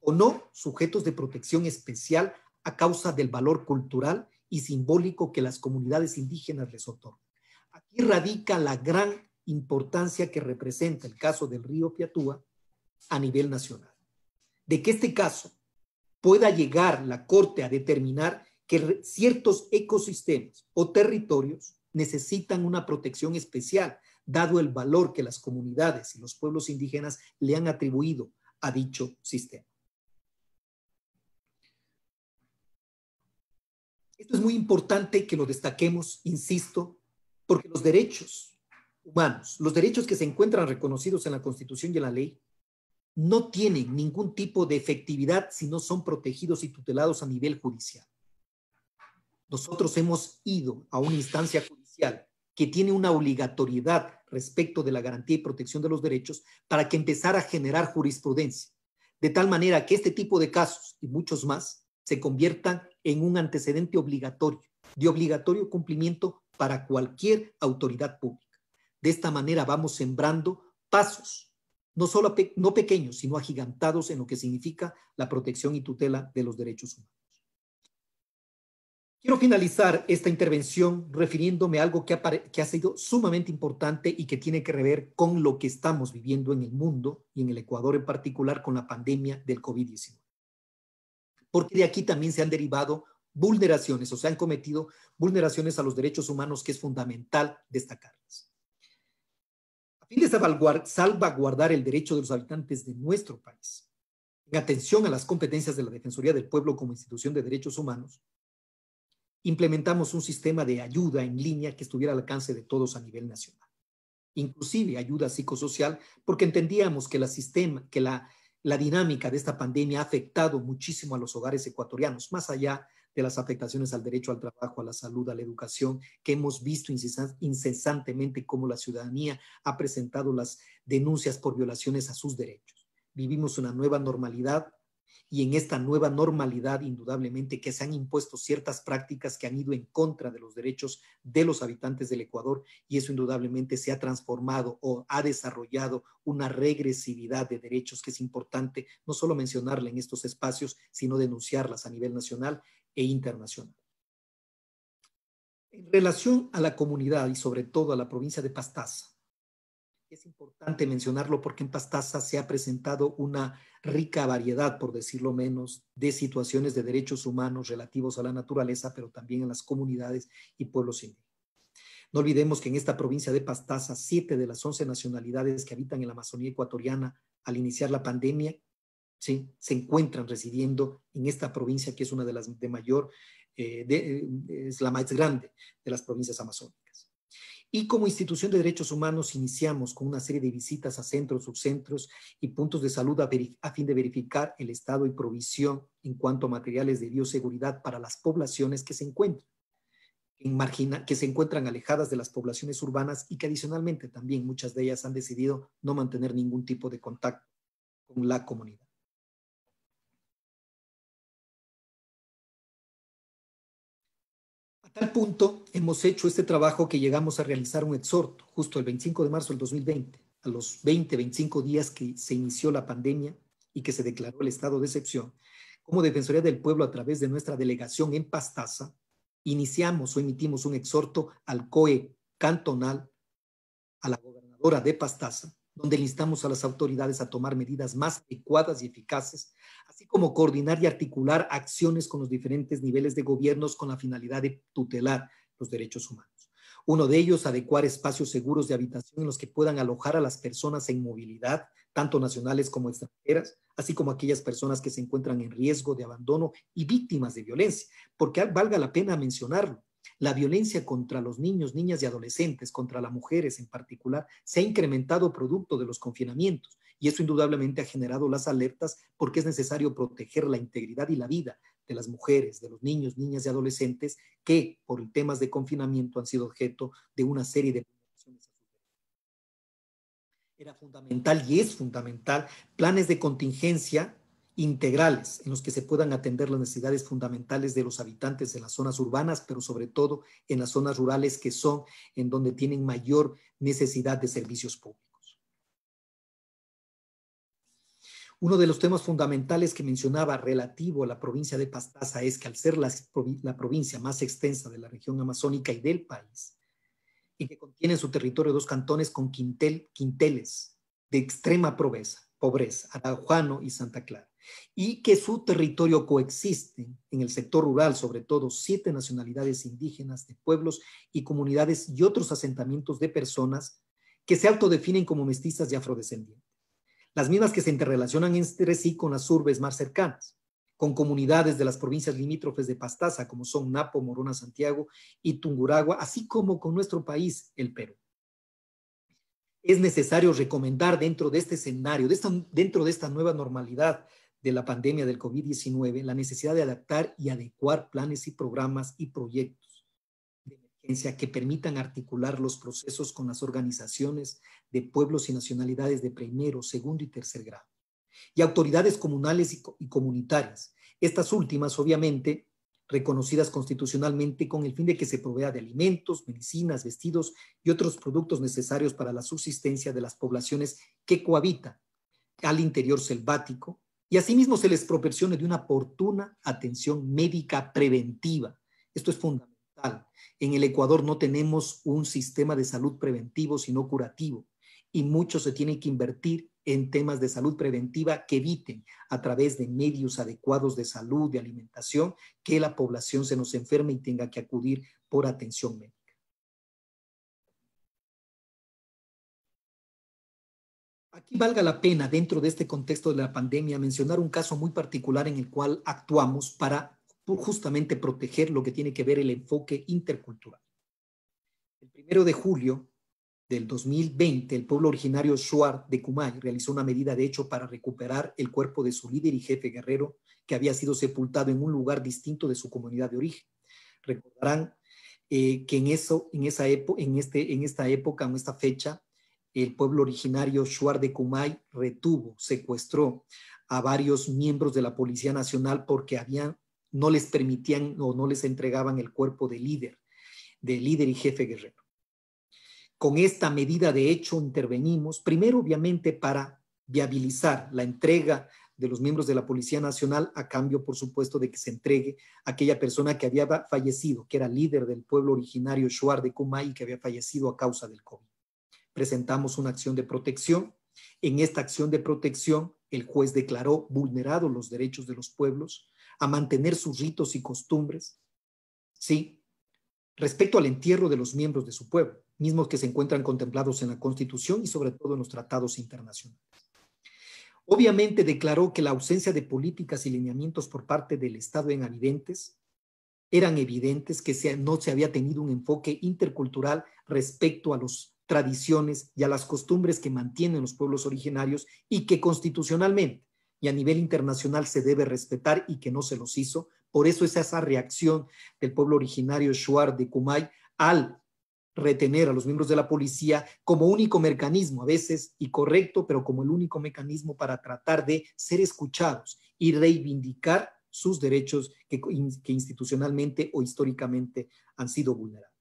o no sujetos de protección especial a causa del valor cultural y simbólico que las comunidades indígenas les otorgan. Aquí radica la gran importancia que representa el caso del río Piatúa a nivel nacional. De que este caso pueda llegar la Corte a determinar que ciertos ecosistemas o territorios necesitan una protección especial, dado el valor que las comunidades y los pueblos indígenas le han atribuido a dicho sistema. Esto es muy importante que lo destaquemos, insisto, porque los derechos humanos, los derechos que se encuentran reconocidos en la Constitución y en la ley, no tienen ningún tipo de efectividad si no son protegidos y tutelados a nivel judicial. Nosotros hemos ido a una instancia judicial que tiene una obligatoriedad respecto de la garantía y protección de los derechos para que empezara a generar jurisprudencia, de tal manera que este tipo de casos y muchos más se conviertan en un antecedente obligatorio, de obligatorio cumplimiento para cualquier autoridad pública. De esta manera vamos sembrando pasos no solo no pequeños, sino agigantados en lo que significa la protección y tutela de los derechos humanos. Quiero finalizar esta intervención refiriéndome a algo que ha, que ha sido sumamente importante y que tiene que ver con lo que estamos viviendo en el mundo y en el Ecuador en particular con la pandemia del COVID-19. Porque de aquí también se han derivado vulneraciones o se han cometido vulneraciones a los derechos humanos que es fundamental destacarlas a fin de salvaguardar el derecho de los habitantes de nuestro país, en atención a las competencias de la Defensoría del Pueblo como institución de derechos humanos, implementamos un sistema de ayuda en línea que estuviera al alcance de todos a nivel nacional, inclusive ayuda psicosocial, porque entendíamos que, la, sistema, que la, la dinámica de esta pandemia ha afectado muchísimo a los hogares ecuatorianos, más allá de las afectaciones al derecho al trabajo, a la salud, a la educación, que hemos visto incesantemente cómo la ciudadanía ha presentado las denuncias por violaciones a sus derechos. Vivimos una nueva normalidad y en esta nueva normalidad, indudablemente, que se han impuesto ciertas prácticas que han ido en contra de los derechos de los habitantes del Ecuador y eso indudablemente se ha transformado o ha desarrollado una regresividad de derechos que es importante no solo mencionarla en estos espacios, sino denunciarlas a nivel nacional e internacional. En relación a la comunidad y sobre todo a la provincia de Pastaza, es importante mencionarlo porque en Pastaza se ha presentado una rica variedad, por decirlo menos, de situaciones de derechos humanos relativos a la naturaleza, pero también a las comunidades y pueblos indígenas. No olvidemos que en esta provincia de Pastaza, siete de las once nacionalidades que habitan en la Amazonía ecuatoriana al iniciar la pandemia se encuentran residiendo en esta provincia que es una de las de mayor, eh, eh, es la más grande de las provincias amazónicas. Y como institución de derechos humanos iniciamos con una serie de visitas a centros, subcentros y puntos de salud a, fin de verificar el estado y provisión en cuanto a materiales de bioseguridad para las poblaciones que se encuentran que se encuentran alejadas de las poblaciones urbanas y que adicionalmente también muchas de ellas han decidido no mantener ningún tipo de contacto con la comunidad. tal punto hemos hecho este trabajo que llegamos a realizar un exhorto justo el 25 de marzo del 2020, a los 20, 25 días que se inició la pandemia y que se declaró el estado de excepción, como Defensoría del Pueblo a través de nuestra delegación en Pastaza, iniciamos o emitimos un exhorto al COE cantonal, a la gobernadora de Pastaza, donde instamos a las autoridades a tomar medidas más adecuadas y eficaces como coordinar y articular acciones con los diferentes niveles de gobiernos con la finalidad de tutelar los derechos humanos. Uno de ellos, adecuar espacios seguros de habitación en los que puedan alojar a las personas en movilidad, tanto nacionales como extranjeras, así como aquellas personas que se encuentran en riesgo de abandono y víctimas de violencia, porque valga la pena mencionarlo. La violencia contra los niños, niñas y adolescentes, contra las mujeres en particular, se ha incrementado producto de los confinamientos y eso indudablemente ha generado las alertas porque es necesario proteger la integridad y la vida de las mujeres, de los niños, niñas y adolescentes que por temas de confinamiento han sido objeto de una serie de era fundamental y es fundamental planes de contingencia integrales en los que se puedan atender las necesidades fundamentales de los habitantes de las zonas urbanas, pero sobre todo en las zonas rurales que son en donde tienen mayor necesidad de servicios públicos. Uno de los temas fundamentales que mencionaba relativo a la provincia de Pastaza es que al ser la, provincia más extensa de la región amazónica y del país, y que contiene en su territorio dos cantones con quintel, quinteles de extrema pobreza, pobreza, Araujano y Santa Clara, y que su territorio coexiste en el sector rural, sobre todo siete nacionalidades indígenas de pueblos y comunidades y otros asentamientos de personas que se autodefinen como mestizas y afrodescendientes las mismas que se interrelacionan entre sí con las urbes más cercanas, con comunidades de las provincias limítrofes de Pastaza, como son Napo, Morona, Santiago y Tunguragua, así como con nuestro país, el Perú. Es necesario recomendar dentro de este escenario, dentro de esta nueva normalidad de la pandemia del COVID-19, la necesidad de adaptar y adecuar planes y programas y proyectos que permitan articular los procesos con las organizaciones de pueblos y nacionalidades de primero, segundo y tercer grado, y autoridades comunales y, comunitarias, estas últimas obviamente reconocidas constitucionalmente con el fin de que se provea de alimentos, medicinas, vestidos y otros productos necesarios para la subsistencia de las poblaciones que cohabitan al interior selvático y asimismo se les proporcione de una oportuna atención médica preventiva. Esto es fundamental en el Ecuador no tenemos un sistema de salud preventivo, sino curativo, y mucho se tiene que invertir en temas de salud preventiva que eviten a través de medios adecuados de salud, de alimentación, que la población se nos enferme y tenga que acudir por atención médica. Aquí valga la pena, dentro de este contexto de la pandemia, mencionar un caso muy particular en el cual actuamos para justamente proteger lo que tiene que ver el enfoque intercultural. El primero de julio del 2020, el pueblo originario Shuar de Kumay realizó una medida de hecho para recuperar el cuerpo de su líder y jefe guerrero que había sido sepultado en un lugar distinto de su comunidad de origen. Recordarán eh, que en, eso, en, esa época, en, este, en esta época, en esta fecha, el pueblo originario Shuar de Kumay retuvo, secuestró a varios miembros de la Policía Nacional porque habían no les permitían o no les entregaban el cuerpo de líder, de líder y jefe guerrero. Con esta medida, de hecho, intervenimos, primero obviamente para viabilizar la entrega de los miembros de la Policía Nacional a cambio, por supuesto, de que se entregue aquella persona que había fallecido, que era líder del pueblo originario Shuar de Kumay que había fallecido a causa del COVID. Presentamos una acción de protección. En esta acción de protección, el juez declaró vulnerados los derechos de los pueblos a mantener sus ritos y costumbres, ¿sí? Respecto al entierro de los miembros de su pueblo, mismos que se encuentran contemplados en la Constitución y sobre todo en los tratados internacionales. Obviamente declaró que la ausencia de políticas y lineamientos por parte del Estado en avidentes eran evidentes que no se había tenido un enfoque intercultural respecto a las tradiciones y a las costumbres que mantienen los pueblos originarios y que constitucionalmente y a nivel internacional se debe respetar y que no se los hizo. Por eso es esa reacción del pueblo originario Shuar de Kumay al retener a los miembros de la policía como único mecanismo, a veces y correcto, pero como el único mecanismo para tratar de ser escuchados y reivindicar sus derechos que, que institucionalmente o históricamente han sido vulnerados.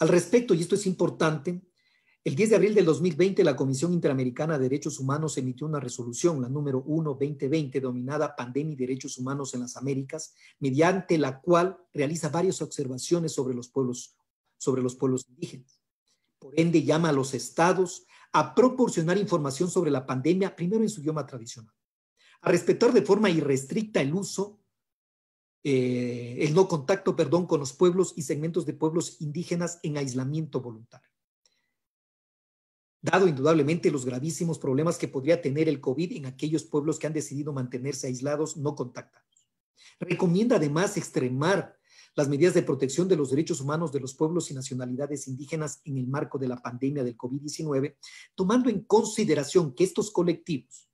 Al respecto, y esto es importante, el 10 de abril del 2020, la Comisión Interamericana de Derechos Humanos emitió una resolución, la número 1-2020, denominada Pandemia y Derechos Humanos en las Américas, mediante la cual realiza varias observaciones sobre los pueblos, indígenas. Por ende, llama a los estados a proporcionar información sobre la pandemia, primero en su idioma tradicional, a respetar de forma irrestricta el uso, eh, el no contacto, perdón, con los pueblos y segmentos de pueblos indígenas en aislamiento voluntario dado indudablemente los gravísimos problemas que podría tener el COVID en aquellos pueblos que han decidido mantenerse aislados, no contactados. Recomienda además extremar las medidas de protección de los derechos humanos de los pueblos y nacionalidades indígenas en el marco de la pandemia del COVID-19, tomando en consideración que estos colectivos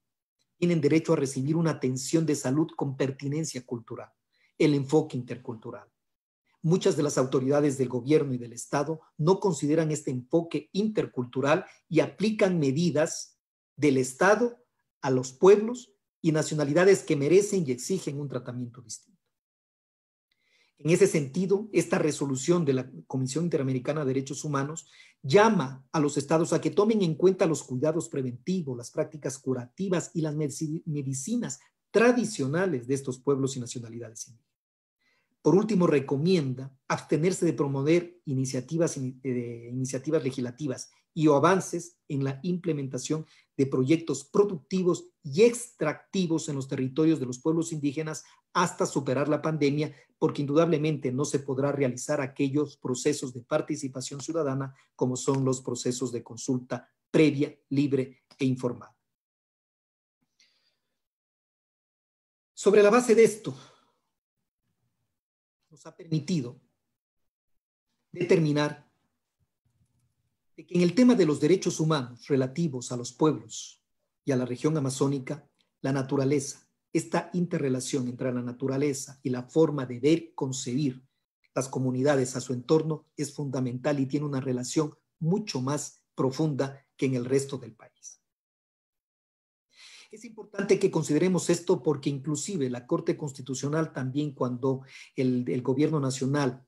tienen derecho a recibir una atención de salud con pertinencia cultural, el enfoque intercultural Muchas de las autoridades del gobierno y del Estado no consideran este enfoque intercultural y aplican medidas del Estado a los pueblos y nacionalidades que merecen y exigen un tratamiento distinto. En ese sentido, esta resolución de la Comisión Interamericana de Derechos Humanos llama a los estados a que tomen en cuenta los cuidados preventivos, las prácticas curativas y las medicinas tradicionales de estos pueblos y nacionalidades indígenas. Por último, recomienda abstenerse de promover iniciativas, legislativas y o avances en la implementación de proyectos productivos y extractivos en los territorios de los pueblos indígenas hasta superar la pandemia, porque indudablemente no se podrá realizar aquellos procesos de participación ciudadana como son los procesos de consulta previa, libre e informada. Sobre la base de esto, ha permitido determinar que en el tema de los derechos humanos relativos a los pueblos y a la región amazónica, la naturaleza, esta interrelación entre la naturaleza y la forma de ver, concebir las comunidades a su entorno es fundamental y tiene una relación mucho más profunda que en el resto del país. Es importante que consideremos esto porque inclusive la Corte Constitucional también cuando el, gobierno nacional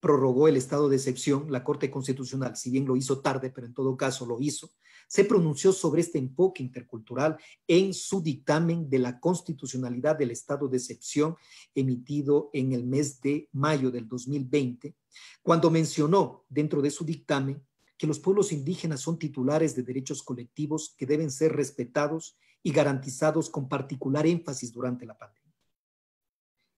prorrogó el estado de excepción, la Corte Constitucional, si bien lo hizo tarde, pero en todo caso lo hizo, se pronunció sobre este enfoque intercultural en su dictamen de la constitucionalidad del estado de excepción emitido en el mes de mayo del 2020, cuando mencionó dentro de su dictamen que los pueblos indígenas son titulares de derechos colectivos que deben ser respetados y garantizados con particular énfasis durante la pandemia.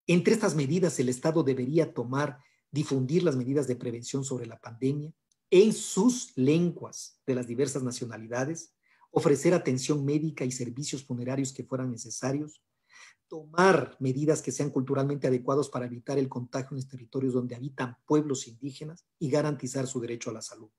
Entre estas medidas, el Estado debería tomar, difundir las medidas de prevención sobre la pandemia en sus lenguas de las diversas nacionalidades, ofrecer atención médica y servicios funerarios que fueran necesarios, tomar medidas que sean culturalmente adecuadas para evitar el contagio en los territorios donde habitan pueblos indígenas y garantizar su derecho a la salud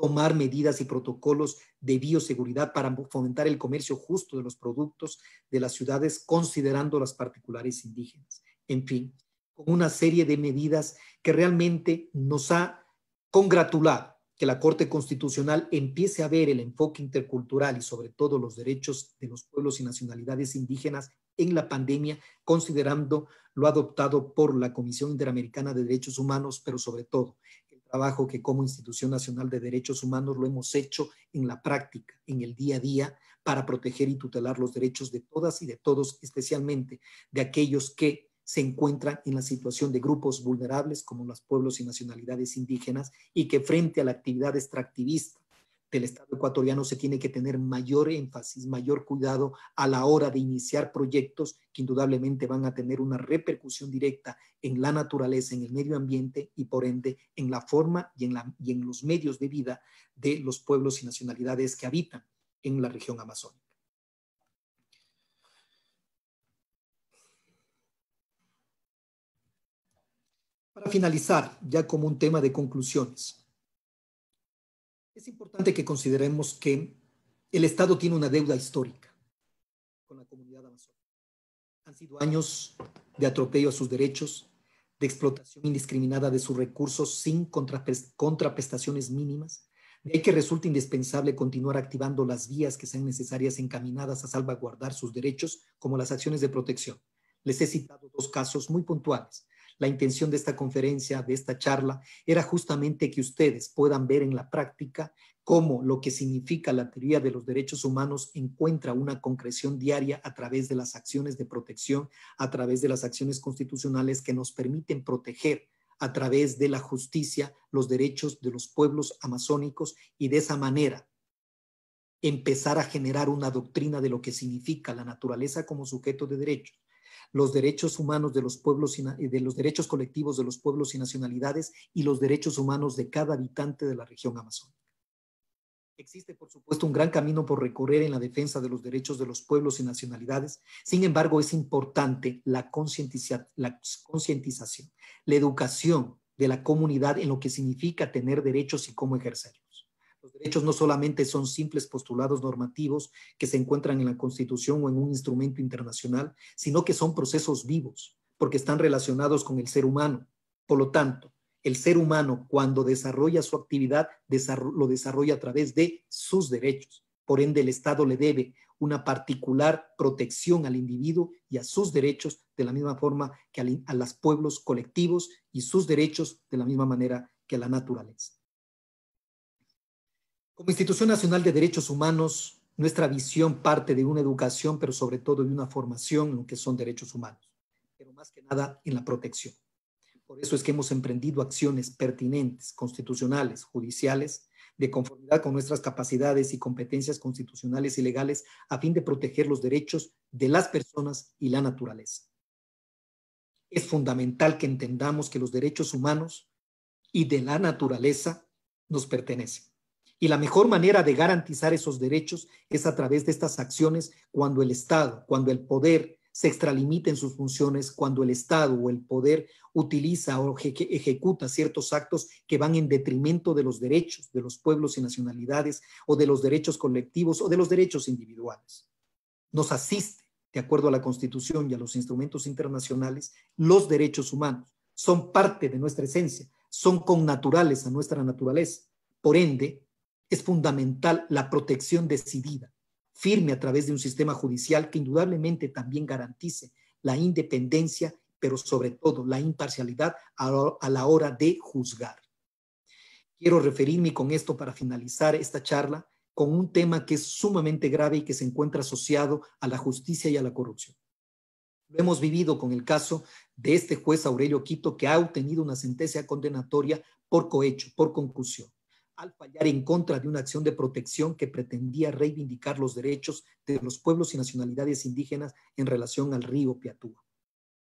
tomar medidas y protocolos de bioseguridad para fomentar el comercio justo de los productos de las ciudades, considerando las particulares e indígenas. En fin, con una serie de medidas que realmente nos ha congratulado que la Corte Constitucional empiece a ver el enfoque intercultural y sobre todo los derechos de los pueblos y nacionalidades indígenas en la pandemia, considerando lo adoptado por la Comisión Interamericana de Derechos Humanos, pero sobre todo trabajo que como Institución Nacional de Derechos Humanos lo hemos hecho en la práctica, en el día a día, para proteger y tutelar los derechos de todas y de todos, especialmente de aquellos que se encuentran en la situación de grupos vulnerables como los pueblos y nacionalidades indígenas y que frente a la actividad extractivista del Estado ecuatoriano se tiene que tener mayor énfasis, mayor cuidado a la hora de iniciar proyectos que indudablemente van a tener una repercusión directa en la naturaleza, en el medio ambiente y por ende en la forma y en, y en los medios de vida de los pueblos y nacionalidades que habitan en la región amazónica. Para finalizar, ya como un tema de conclusiones, es importante que consideremos que el Estado tiene una deuda histórica con la comunidad amazónica. Han sido años de atropello a sus derechos, de explotación indiscriminada de sus recursos sin contraprestaciones mínimas. De ahí que resulta indispensable continuar activando las vías que sean necesarias encaminadas a salvaguardar sus derechos, como las acciones de protección. Les he citado dos casos muy puntuales la intención de esta conferencia, de esta charla, era justamente que ustedes puedan ver en la práctica cómo lo que significa la teoría de los derechos humanos encuentra una concreción diaria a través de las acciones de protección, a través de las acciones constitucionales que nos permiten proteger a través de la justicia los derechos de los pueblos amazónicos y de esa manera empezar a generar una doctrina de lo que significa la naturaleza como sujeto de derechos los derechos humanos de los pueblos y de los derechos colectivos de los pueblos y nacionalidades y los derechos humanos de cada habitante de la región amazónica. Existe, por supuesto, un gran camino por recorrer en la defensa de los derechos de los pueblos y nacionalidades. Sin embargo, es importante la concientización, la educación de la comunidad en lo que significa tener derechos y cómo ejercerlos derechos no solamente son simples postulados normativos que se encuentran en la Constitución o en un instrumento internacional, sino que son procesos vivos, porque están relacionados con el ser humano. Por lo tanto, el ser humano cuando desarrolla su actividad lo desarrolla a través de sus derechos. Por ende, el Estado le debe una particular protección al individuo y a sus derechos de la misma forma que a los pueblos colectivos y sus derechos de la misma manera que a la naturaleza. Como Institución Nacional de Derechos Humanos, nuestra visión parte de una educación, pero sobre todo de una formación en lo que son derechos humanos, pero más que nada en la protección. Por eso es que hemos emprendido acciones pertinentes, constitucionales, judiciales, de conformidad con nuestras capacidades y competencias constitucionales y legales a fin de proteger los derechos de las personas y la naturaleza. Es fundamental que entendamos que los derechos humanos y de la naturaleza nos pertenecen y la mejor manera de garantizar esos derechos es a través de estas acciones cuando el Estado, cuando el poder se extralimita en sus funciones, cuando el Estado o el poder utiliza o ejecuta ciertos actos que van en detrimento de los derechos de los pueblos y nacionalidades o de los derechos colectivos o de los derechos individuales. Nos asiste, de acuerdo a la Constitución y a los instrumentos internacionales, los derechos humanos. Son parte de nuestra esencia, son connaturales a nuestra naturaleza. Por ende, es fundamental la protección decidida, firme a través de un sistema judicial que indudablemente también garantice la independencia, pero sobre todo la imparcialidad a la hora de juzgar. Quiero referirme con esto para finalizar esta charla con un tema que es sumamente grave y que se encuentra asociado a la justicia y a la corrupción. Lo hemos vivido con el caso de este juez Aurelio Quito que ha obtenido una sentencia condenatoria por cohecho, por concusión al fallar en contra de una acción de protección que pretendía reivindicar los derechos de los pueblos y nacionalidades indígenas en relación al río Piatúa.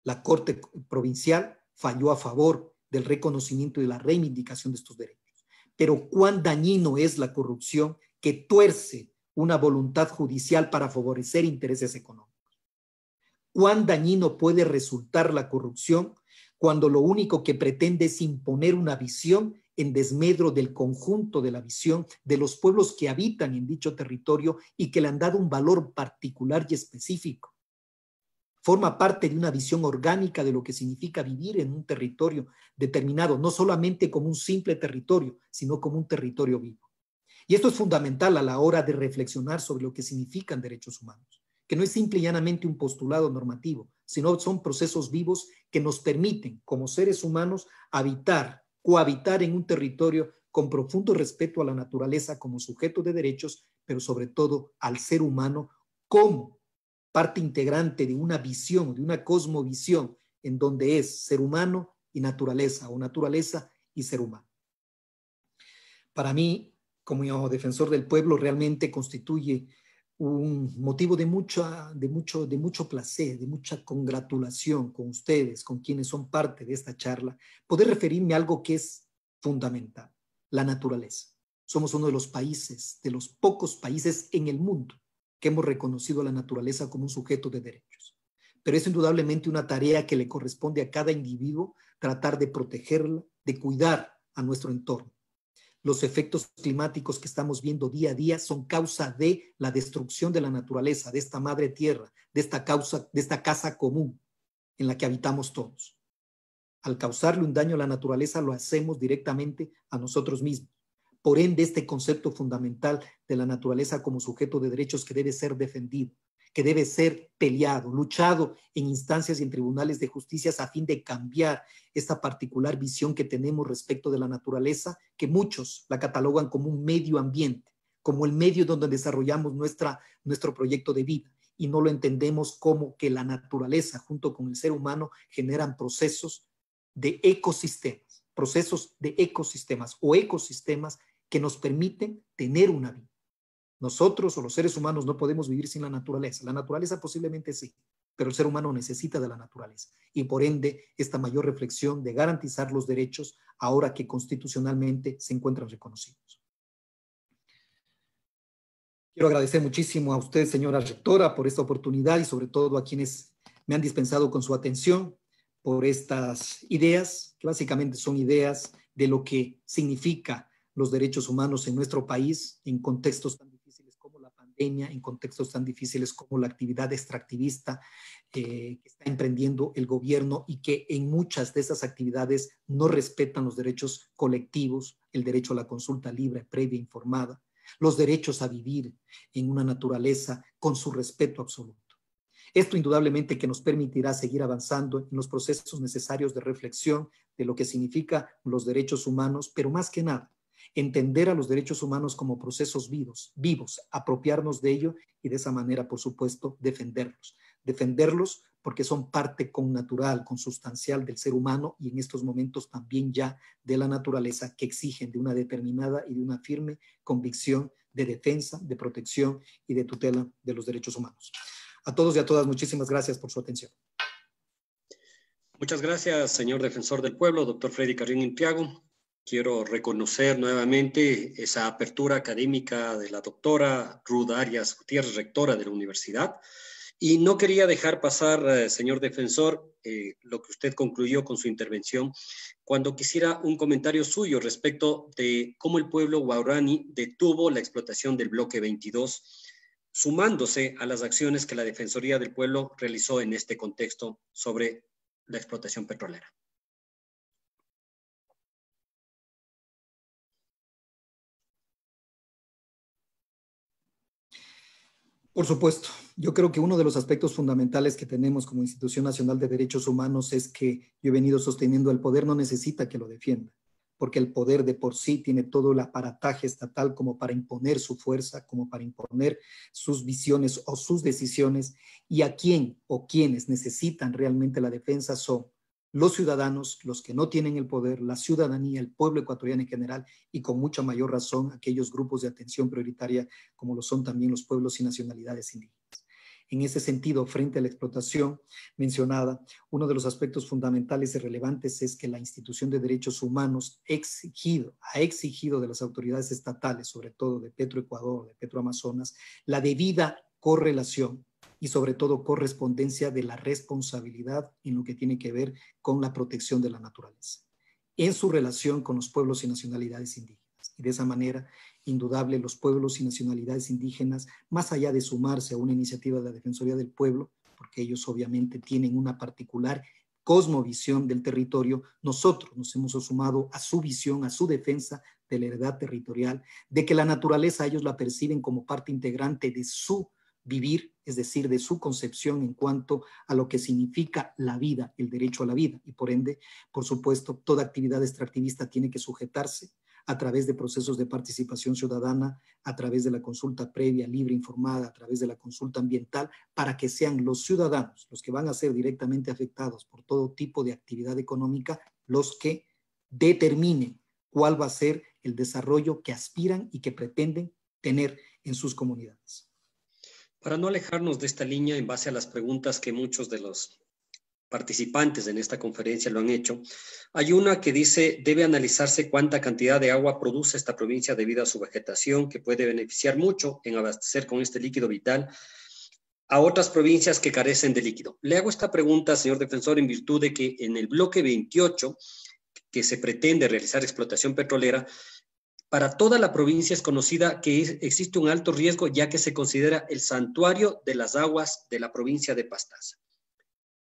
La Corte Provincial falló a favor del reconocimiento y la reivindicación de estos derechos. Pero cuán dañino es la corrupción que tuerce una voluntad judicial para favorecer intereses económicos. Cuán dañino puede resultar la corrupción cuando lo único que pretende es imponer una visión en desmedro del conjunto de la visión de los pueblos que habitan en dicho territorio y que le han dado un valor particular y específico. Forma parte de una visión orgánica de lo que significa vivir en un territorio determinado, no solamente como un simple territorio, sino como un territorio vivo. Y esto es fundamental a la hora de reflexionar sobre lo que significan derechos humanos, que no es simple y llanamente un postulado normativo, sino son procesos vivos que nos permiten, como seres humanos, habitar cohabitar en un territorio con profundo respeto a la naturaleza como sujeto de derechos, pero sobre todo al ser humano como parte integrante de una visión, de una cosmovisión, en donde es ser humano y naturaleza, o naturaleza y ser humano. Para mí, como defensor del pueblo, realmente constituye un motivo de, mucha, de, mucho, de mucho placer, de mucha congratulación con ustedes, con quienes son parte de esta charla, poder referirme a algo que es fundamental, la naturaleza. Somos uno de los países, de los pocos países en el mundo que hemos reconocido a la naturaleza como un sujeto de derechos. Pero es indudablemente una tarea que le corresponde a cada individuo tratar de protegerla, de cuidar a nuestro entorno los efectos climáticos que estamos viendo día a día son causa de la destrucción de la naturaleza, de esta madre tierra, de esta causa, de esta casa común en la que habitamos todos. Al causarle un daño a la naturaleza lo hacemos directamente a nosotros mismos. Por ende, este concepto fundamental de la naturaleza como sujeto de derechos que debe ser defendido, que debe ser peleado, luchado en instancias y en tribunales de justicia a fin de cambiar esta particular visión que tenemos respecto de la naturaleza, que muchos la catalogan como un medio ambiente, como el medio donde desarrollamos nuestra, nuestro proyecto de vida y no lo entendemos como que la naturaleza junto con el ser humano generan procesos de ecosistemas, procesos de ecosistemas o ecosistemas que nos permiten tener una vida. Nosotros o los seres humanos no podemos vivir sin la naturaleza. La naturaleza posiblemente sí, pero el ser humano necesita de la naturaleza. Y por ende, esta mayor reflexión de garantizar los derechos ahora que constitucionalmente se encuentran reconocidos. Quiero agradecer muchísimo a usted, señora rectora, por esta oportunidad y sobre todo a quienes me han dispensado con su atención por estas ideas, que básicamente son ideas de lo que significa los derechos humanos en nuestro país en contextos en contextos tan difíciles como la actividad extractivista eh, que está emprendiendo el gobierno y que en muchas de esas actividades no respetan los derechos colectivos, el derecho a la consulta libre, previa, informada, los derechos a vivir en una naturaleza con su respeto absoluto. Esto indudablemente que nos permitirá seguir avanzando en los procesos necesarios de reflexión de lo que significa los derechos humanos, pero más que nada, entender a los derechos humanos como procesos vivos, vivos, apropiarnos de ello y de esa manera, por supuesto, defenderlos. Defenderlos porque son parte con connatural, consustancial del ser humano y en estos momentos también ya de la naturaleza que exigen de una determinada y de una firme convicción de defensa, de protección y de tutela de los derechos humanos. A todos y a todas, muchísimas gracias por su atención. Muchas gracias, señor defensor del pueblo, doctor Freddy Carrión Intiago. Quiero reconocer nuevamente esa apertura académica de la doctora Ruth Arias Gutiérrez, rectora de la universidad. Y no quería dejar pasar, eh, señor defensor, eh, lo que usted concluyó con su intervención, cuando quisiera un comentario suyo respecto de cómo el pueblo guaraní detuvo la explotación del bloque 22, sumándose a las acciones que la Defensoría del Pueblo realizó en este contexto sobre la explotación petrolera. Por supuesto, yo creo que uno de los aspectos fundamentales que tenemos como Institución Nacional de Derechos Humanos es que yo he venido sosteniendo el poder no necesita que lo defienda, porque el poder de por sí tiene todo el aparataje estatal como para imponer su fuerza, como para imponer sus visiones o sus decisiones, y a quién o quienes necesitan realmente la defensa son los ciudadanos, los que no tienen el poder, la ciudadanía, el pueblo ecuatoriano en general y con mucha mayor razón aquellos grupos de atención prioritaria como lo son también los pueblos y nacionalidades indígenas. En ese sentido, frente a la explotación mencionada, uno de los aspectos fundamentales y relevantes es que la institución de derechos humanos ha exigido de las autoridades estatales, sobre todo de Petroecuador, de Petroamazonas, la debida correlación y sobre todo correspondencia de la responsabilidad en lo que tiene que ver con la protección de la naturaleza, en su relación con los pueblos y nacionalidades indígenas. Y de esa manera, indudable, los pueblos y nacionalidades indígenas, más allá de sumarse a una iniciativa de la Defensoría del Pueblo, porque ellos obviamente tienen una particular cosmovisión del territorio, nosotros nos hemos sumado a su visión, a su defensa de la heredad territorial, de que la naturaleza ellos la perciben como parte integrante de su vivir, es decir, de su concepción en cuanto a lo que significa la vida, el derecho a la vida. Y por ende, por supuesto, toda actividad extractivista tiene que sujetarse a través de procesos de participación ciudadana, a través de la consulta previa, libre, informada, a través de la consulta ambiental, para que sean los ciudadanos, los que van a ser directamente afectados por todo tipo de actividad económica, los que determinen cuál va a ser el desarrollo que aspiran y que pretenden tener en sus comunidades. Para no alejarnos de esta línea en base a las preguntas que muchos de los participantes en esta conferencia lo han hecho, hay una que dice, debe analizarse cuánta cantidad de agua produce esta provincia debido a su vegetación, que puede beneficiar mucho en abastecer con este líquido vital a otras provincias que carecen de líquido. Le hago esta pregunta, señor defensor, en virtud de que en el bloque 28, que se pretende realizar explotación petrolera, para toda la provincia es conocida que existe un alto riesgo ya que se considera el santuario de las aguas de la provincia de Pastaza.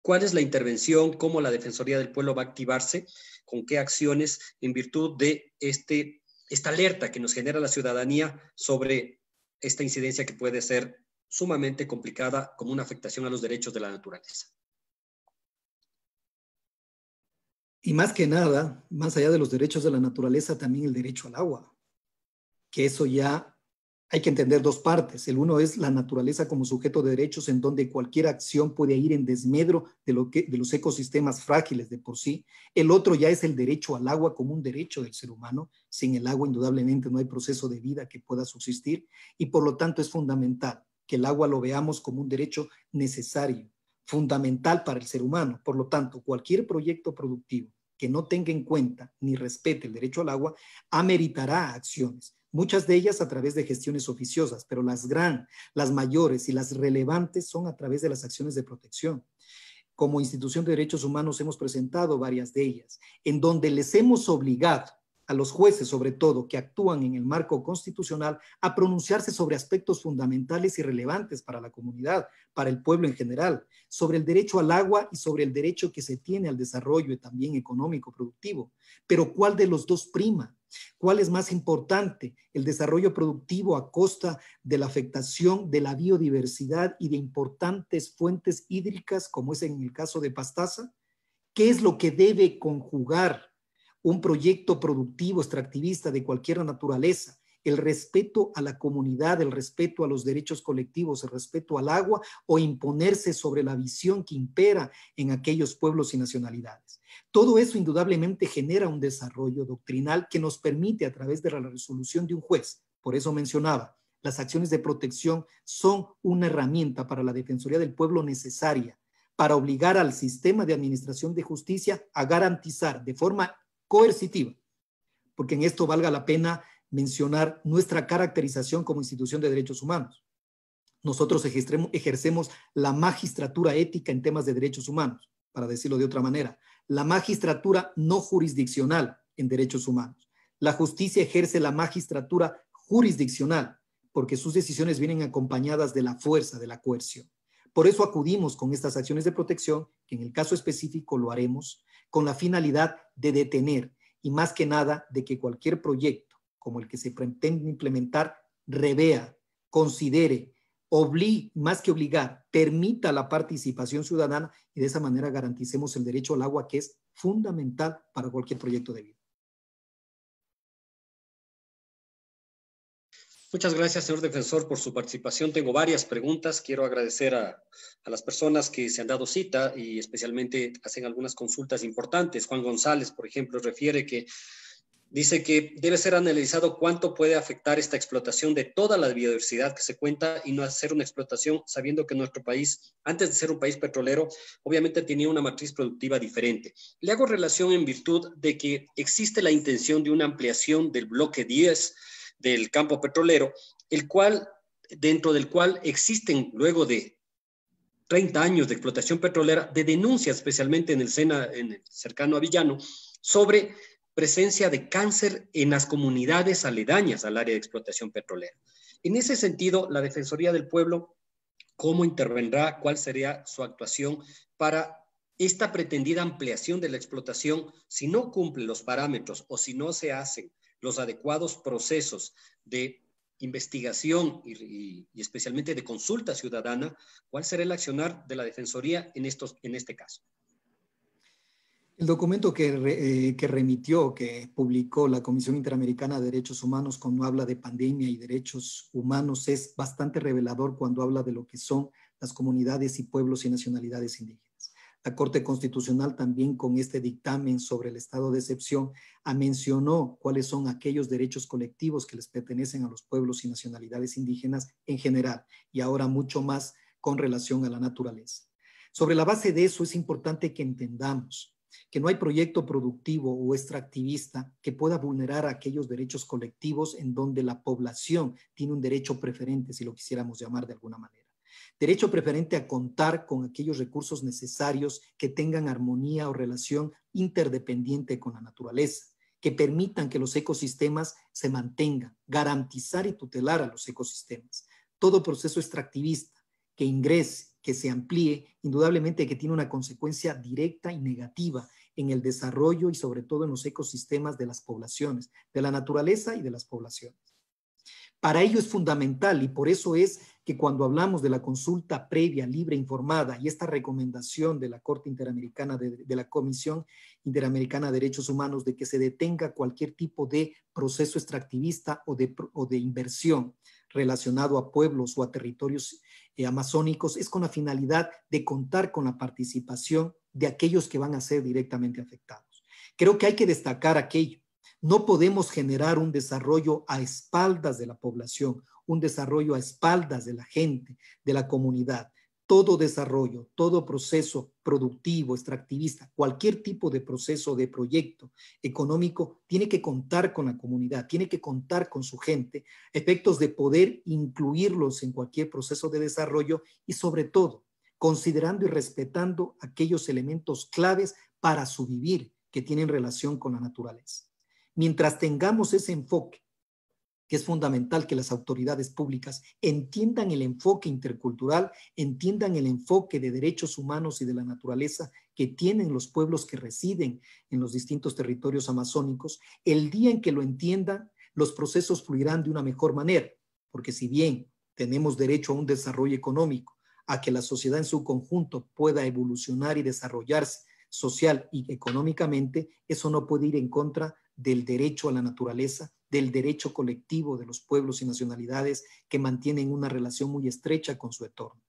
¿Cuál es la intervención? ¿Cómo la Defensoría del Pueblo va a activarse? ¿Con qué acciones en virtud de este, esta alerta que nos genera la ciudadanía sobre esta incidencia que puede ser sumamente complicada como una afectación a los derechos de la naturaleza? Y más que nada, más allá de los derechos de la naturaleza, también el derecho al agua, que eso ya hay que entender dos partes. El uno es la naturaleza como sujeto de derechos en donde cualquier acción puede ir en desmedro de, lo que, de los ecosistemas frágiles de por sí. El otro ya es el derecho al agua como un derecho del ser humano. Sin el agua indudablemente no hay proceso de vida que pueda subsistir y por lo tanto es fundamental que el agua lo veamos como un derecho necesario fundamental para el ser humano. Por lo tanto, cualquier proyecto productivo que no tenga en cuenta ni respete el derecho al agua ameritará acciones, muchas de ellas a través de gestiones oficiosas, pero las gran, las mayores y las relevantes son a través de las acciones de protección. Como institución de derechos humanos hemos presentado varias de ellas, en donde les hemos obligado a los jueces, sobre todo, que actúan en el marco constitucional, a pronunciarse sobre aspectos fundamentales y relevantes para la comunidad, para el pueblo en general, sobre el derecho al agua y sobre el derecho que se tiene al desarrollo y también económico productivo. Pero ¿cuál de los dos prima? ¿Cuál es más importante? El desarrollo productivo a costa de la afectación de la biodiversidad y de importantes fuentes hídricas, como es en el caso de Pastaza. ¿Qué es lo que debe conjugar un proyecto productivo extractivista de cualquier naturaleza, el respeto a la comunidad, el respeto a los derechos colectivos, el respeto al agua o imponerse sobre la visión que impera en aquellos pueblos y nacionalidades. Todo eso indudablemente genera un desarrollo doctrinal que nos permite a través de la resolución de un juez, por eso mencionaba, las acciones de protección son una herramienta para la Defensoría del Pueblo necesaria para obligar al sistema de administración de justicia a garantizar de forma coercitiva, porque en esto valga la pena mencionar nuestra caracterización como institución de derechos humanos. Nosotros ejercemos la magistratura ética en temas de derechos humanos, para decirlo de otra manera, la magistratura no jurisdiccional en derechos humanos. La justicia ejerce la magistratura jurisdiccional porque sus decisiones vienen acompañadas de la fuerza, de la coerción. Por eso acudimos con estas acciones de protección, que en el caso específico lo haremos, con la finalidad de detener y más que nada de que cualquier proyecto como el que se pretende implementar revea, considere, más que obligar, permita la participación ciudadana y de esa manera garanticemos el derecho al agua que es fundamental para cualquier proyecto de vida. Muchas gracias, señor defensor, por su participación. Tengo varias preguntas. Quiero agradecer a, las personas que se han dado cita y especialmente hacen algunas consultas importantes. Juan González, por ejemplo, refiere que dice que debe ser analizado cuánto puede afectar esta explotación de toda la biodiversidad que se cuenta y no hacer una explotación sabiendo que nuestro país, antes de ser un país petrolero, obviamente tenía una matriz productiva diferente. Le hago relación en virtud de que existe la intención de una ampliación del bloque 10 del campo petrolero, el cual, dentro del cual existen luego de 30 años de explotación petrolera, de denuncias, especialmente en el Sena, en el cercano a Villano, sobre presencia de cáncer en las comunidades aledañas al área de explotación petrolera. En ese sentido, la Defensoría del Pueblo, ¿cómo intervendrá? ¿Cuál sería su actuación para esta pretendida ampliación de la explotación si no cumple los parámetros o si no se hacen los adecuados procesos de investigación y, especialmente de consulta ciudadana, ¿cuál será el accionar de la Defensoría en, estos, en este caso? El documento eh, que remitió, que publicó la Comisión Interamericana de Derechos Humanos cuando habla de pandemia y derechos humanos es bastante revelador cuando habla de lo que son las comunidades y pueblos y nacionalidades indígenas. La Corte Constitucional también con este dictamen sobre el estado de excepción ah, mencionó cuáles son aquellos derechos colectivos que les pertenecen a los pueblos y nacionalidades indígenas en general y ahora mucho más con relación a la naturaleza. Sobre la base de eso es importante que entendamos que no hay proyecto productivo o extractivista que pueda vulnerar aquellos derechos colectivos en donde la población tiene un derecho preferente, si lo quisiéramos llamar de alguna manera. Derecho preferente a contar con aquellos recursos necesarios que tengan armonía o relación interdependiente con la naturaleza, que permitan que los ecosistemas se mantengan, garantizar y tutelar a los ecosistemas. Todo proceso extractivista que ingrese, que se amplíe, indudablemente que tiene una consecuencia directa y negativa en el desarrollo y sobre todo en los ecosistemas de las poblaciones, de la naturaleza y de las poblaciones. Para ello es fundamental y por eso es que cuando hablamos de la consulta previa, libre, informada y esta recomendación de la Corte Interamericana, de, la Comisión Interamericana de Derechos Humanos, de que se detenga cualquier tipo de proceso extractivista o de, inversión relacionado a pueblos o a territorios eh, amazónicos, es con la finalidad de contar con la participación de aquellos que van a ser directamente afectados. Creo que hay que destacar aquello. No podemos generar un desarrollo a espaldas de la población un desarrollo a espaldas de la gente, de la comunidad. Todo desarrollo, todo proceso productivo, extractivista, cualquier tipo de proceso de proyecto económico tiene que contar con la comunidad, tiene que contar con su gente, efectos de poder incluirlos en cualquier proceso de desarrollo y sobre todo considerando y respetando aquellos elementos claves para su vivir que tienen relación con la naturaleza. Mientras tengamos ese enfoque es fundamental que las autoridades públicas entiendan el enfoque intercultural, entiendan el enfoque de derechos humanos y de la naturaleza que tienen los pueblos que residen en los distintos territorios amazónicos. El día en que lo entiendan, los procesos fluirán de una mejor manera, porque si bien tenemos derecho a un desarrollo económico, a que la sociedad en su conjunto pueda evolucionar y desarrollarse social y económicamente, eso no puede ir en contra del derecho a la naturaleza, del derecho colectivo de los pueblos y nacionalidades que mantienen una relación muy estrecha con su entorno.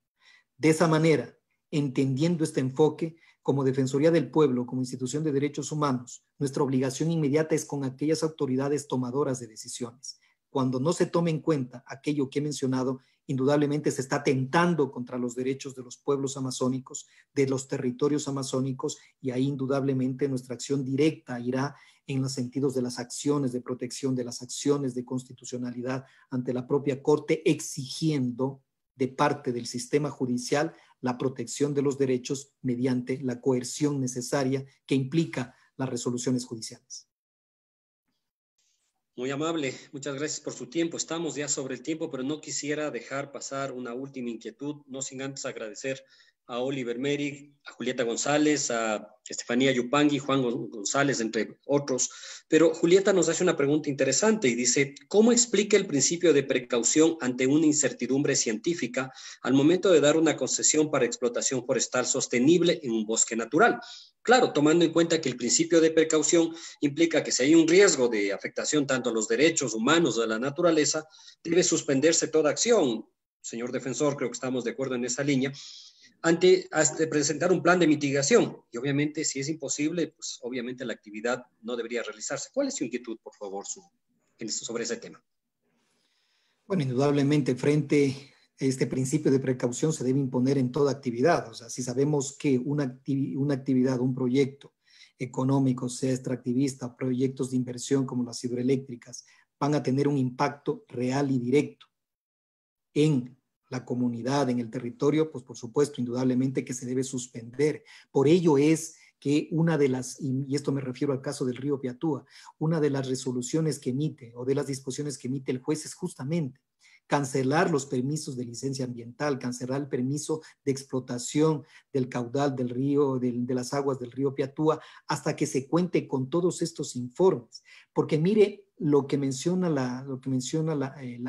De esa manera, entendiendo este enfoque, como Defensoría del Pueblo, como institución de derechos humanos, nuestra obligación inmediata es con aquellas autoridades tomadoras de decisiones. Cuando no se tome en cuenta aquello que he mencionado, indudablemente se está tentando contra los derechos de los pueblos amazónicos, de los territorios amazónicos, y ahí indudablemente nuestra acción directa irá en los sentidos de las acciones de protección, de las acciones de constitucionalidad ante la propia Corte, exigiendo de parte del sistema judicial la protección de los derechos mediante la coerción necesaria que implica las resoluciones judiciales. Muy amable, muchas gracias por su tiempo. Estamos ya sobre el tiempo, pero no quisiera dejar pasar una última inquietud, no sin antes agradecer a Oliver Merrick, a Julieta González, a Estefanía Yupangi, Juan González, entre otros. Pero Julieta nos hace una pregunta interesante y dice, ¿cómo explica el principio de precaución ante una incertidumbre científica al momento de dar una concesión para explotación forestal sostenible en un bosque natural? Claro, tomando en cuenta que el principio de precaución implica que si hay un riesgo de afectación tanto a los derechos humanos o a la naturaleza, debe suspenderse toda acción. Señor defensor, creo que estamos de acuerdo en esa línea ante, presentar un plan de mitigación. Y obviamente, si es imposible, pues obviamente la actividad no debería realizarse. ¿Cuál es su inquietud, por favor, sobre ese tema? Bueno, indudablemente, frente a este principio de precaución se debe imponer en toda actividad. O sea, si sabemos que una, una actividad, un proyecto económico, sea extractivista, proyectos de inversión como las hidroeléctricas, van a tener un impacto real y directo en la comunidad, en el territorio, pues por supuesto, indudablemente que se debe suspender. Por ello es que una de las, y esto me refiero al caso del río Piatúa, una de las resoluciones que emite o de las disposiciones que emite el juez es justamente cancelar los permisos de licencia ambiental, cancelar el permiso de explotación del caudal del río, de, las aguas del río Piatúa, hasta que se cuente con todos estos informes. Porque mire, lo que menciona, la, lo que menciona la eh,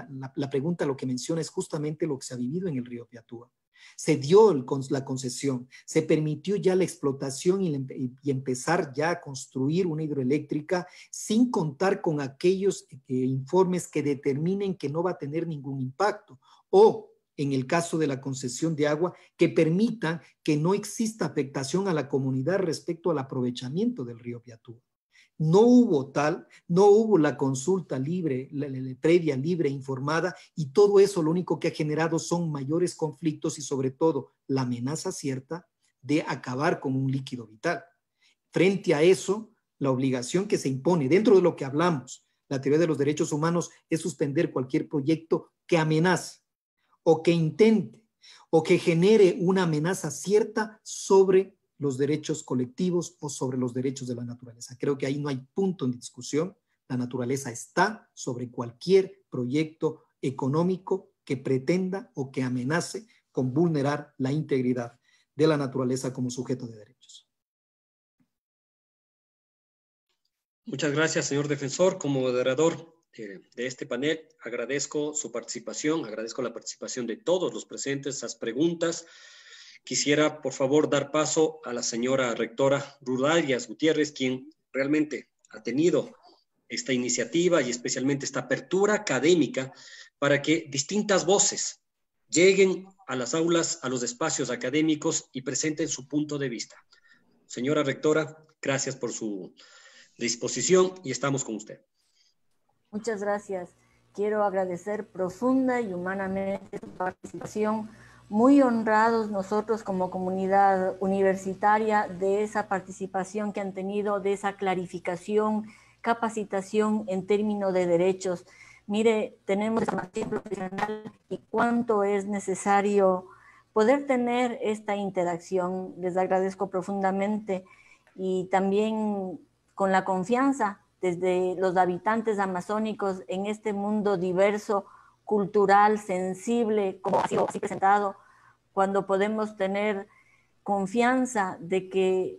pregunta, lo que menciona es justamente lo que se ha vivido en el río Piatúa. Se dio la concesión, se permitió ya la explotación y, empezar ya a construir una hidroeléctrica sin contar con aquellos eh, informes que determinen que no va a tener ningún impacto o en el caso de la concesión de agua, que permita que no exista afectación a la comunidad respecto al aprovechamiento del río Piatúa. No hubo tal, no hubo la consulta libre, la, previa, libre, informada, y todo eso lo único que ha generado son mayores conflictos y sobre todo la amenaza cierta de acabar con un líquido vital. Frente a eso, la obligación que se impone dentro de lo que hablamos, la teoría de los derechos humanos, es suspender cualquier proyecto que amenace o que intente o que genere una amenaza cierta sobre los derechos colectivos o sobre los derechos de la naturaleza. Creo que ahí no hay punto en discusión. La naturaleza está sobre cualquier proyecto económico que pretenda o que amenace con vulnerar la integridad de la naturaleza como sujeto de derechos. Muchas gracias, señor defensor. Como moderador eh, de, este panel, agradezco su participación, agradezco la participación de todos los presentes, las preguntas. Quisiera, por favor, dar paso a la señora rectora Rudarias Gutiérrez, quien realmente ha tenido esta iniciativa y especialmente esta apertura académica para que distintas voces lleguen a las aulas, a los espacios académicos y presenten su punto de vista. Señora rectora, gracias por su disposición y estamos con usted. Muchas gracias. Quiero agradecer profunda y humanamente su participación muy honrados nosotros como comunidad universitaria de esa participación que han tenido, de esa clarificación, capacitación en términos de derechos. Mire, tenemos tiempo profesional y cuánto es necesario poder tener esta interacción. Les agradezco profundamente y también con la confianza desde los habitantes amazónicos en este mundo diverso, cultural, sensible, como ha sido presentado cuando podemos tener confianza de que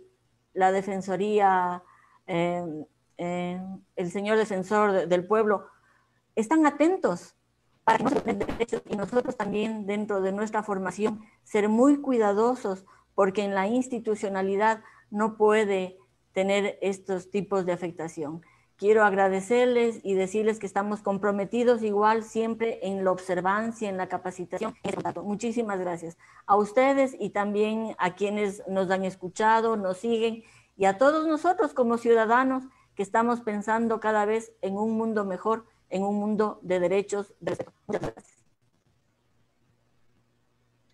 la Defensoría, em, em, el señor defensor del pueblo, están atentos para que y nosotros también dentro de nuestra formación ser muy cuidadosos porque en la institucionalidad no puede tener estos tipos de afectación quiero agradecerles y decirles que estamos comprometidos igual siempre en la observancia, en la capacitación. Muchísimas gracias a ustedes y también a quienes nos han escuchado, nos siguen y a todos nosotros como ciudadanos que estamos pensando cada vez en un mundo mejor, en un mundo de derechos. Muchas gracias.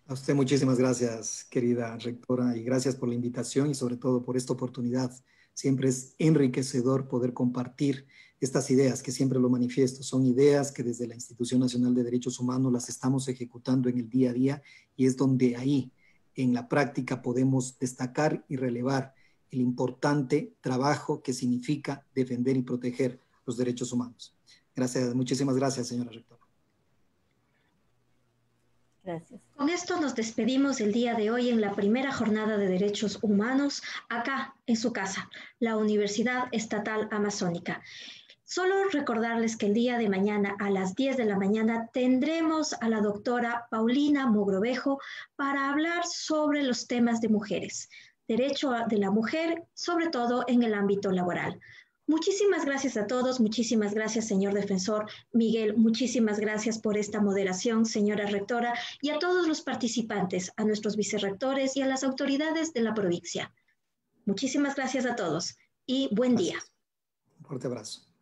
A usted muchísimas gracias, querida rectora, y gracias por la invitación y sobre todo por esta oportunidad Siempre es enriquecedor poder compartir estas ideas, que siempre lo manifiesto, son ideas que desde la Institución Nacional de Derechos Humanos las estamos ejecutando en el día a día y es donde ahí, en la práctica, podemos destacar y relevar el importante trabajo que significa defender y proteger los derechos humanos. Gracias, muchísimas gracias, señora rectora. Gracias. Con esto nos despedimos el día de hoy en la primera jornada de derechos humanos acá en su casa, la Universidad Estatal Amazónica. Solo recordarles que el día de mañana a las 10 de la mañana tendremos a la doctora Paulina Mogrovejo para hablar sobre los temas de mujeres, derecho de la mujer, sobre todo en el ámbito laboral. Muchísimas gracias a todos, muchísimas gracias, señor defensor Miguel, muchísimas gracias por esta moderación, señora rectora, y a todos los participantes, a nuestros vicerrectores y a las autoridades de la provincia. Muchísimas gracias a todos y buen día. Un fuerte abrazo.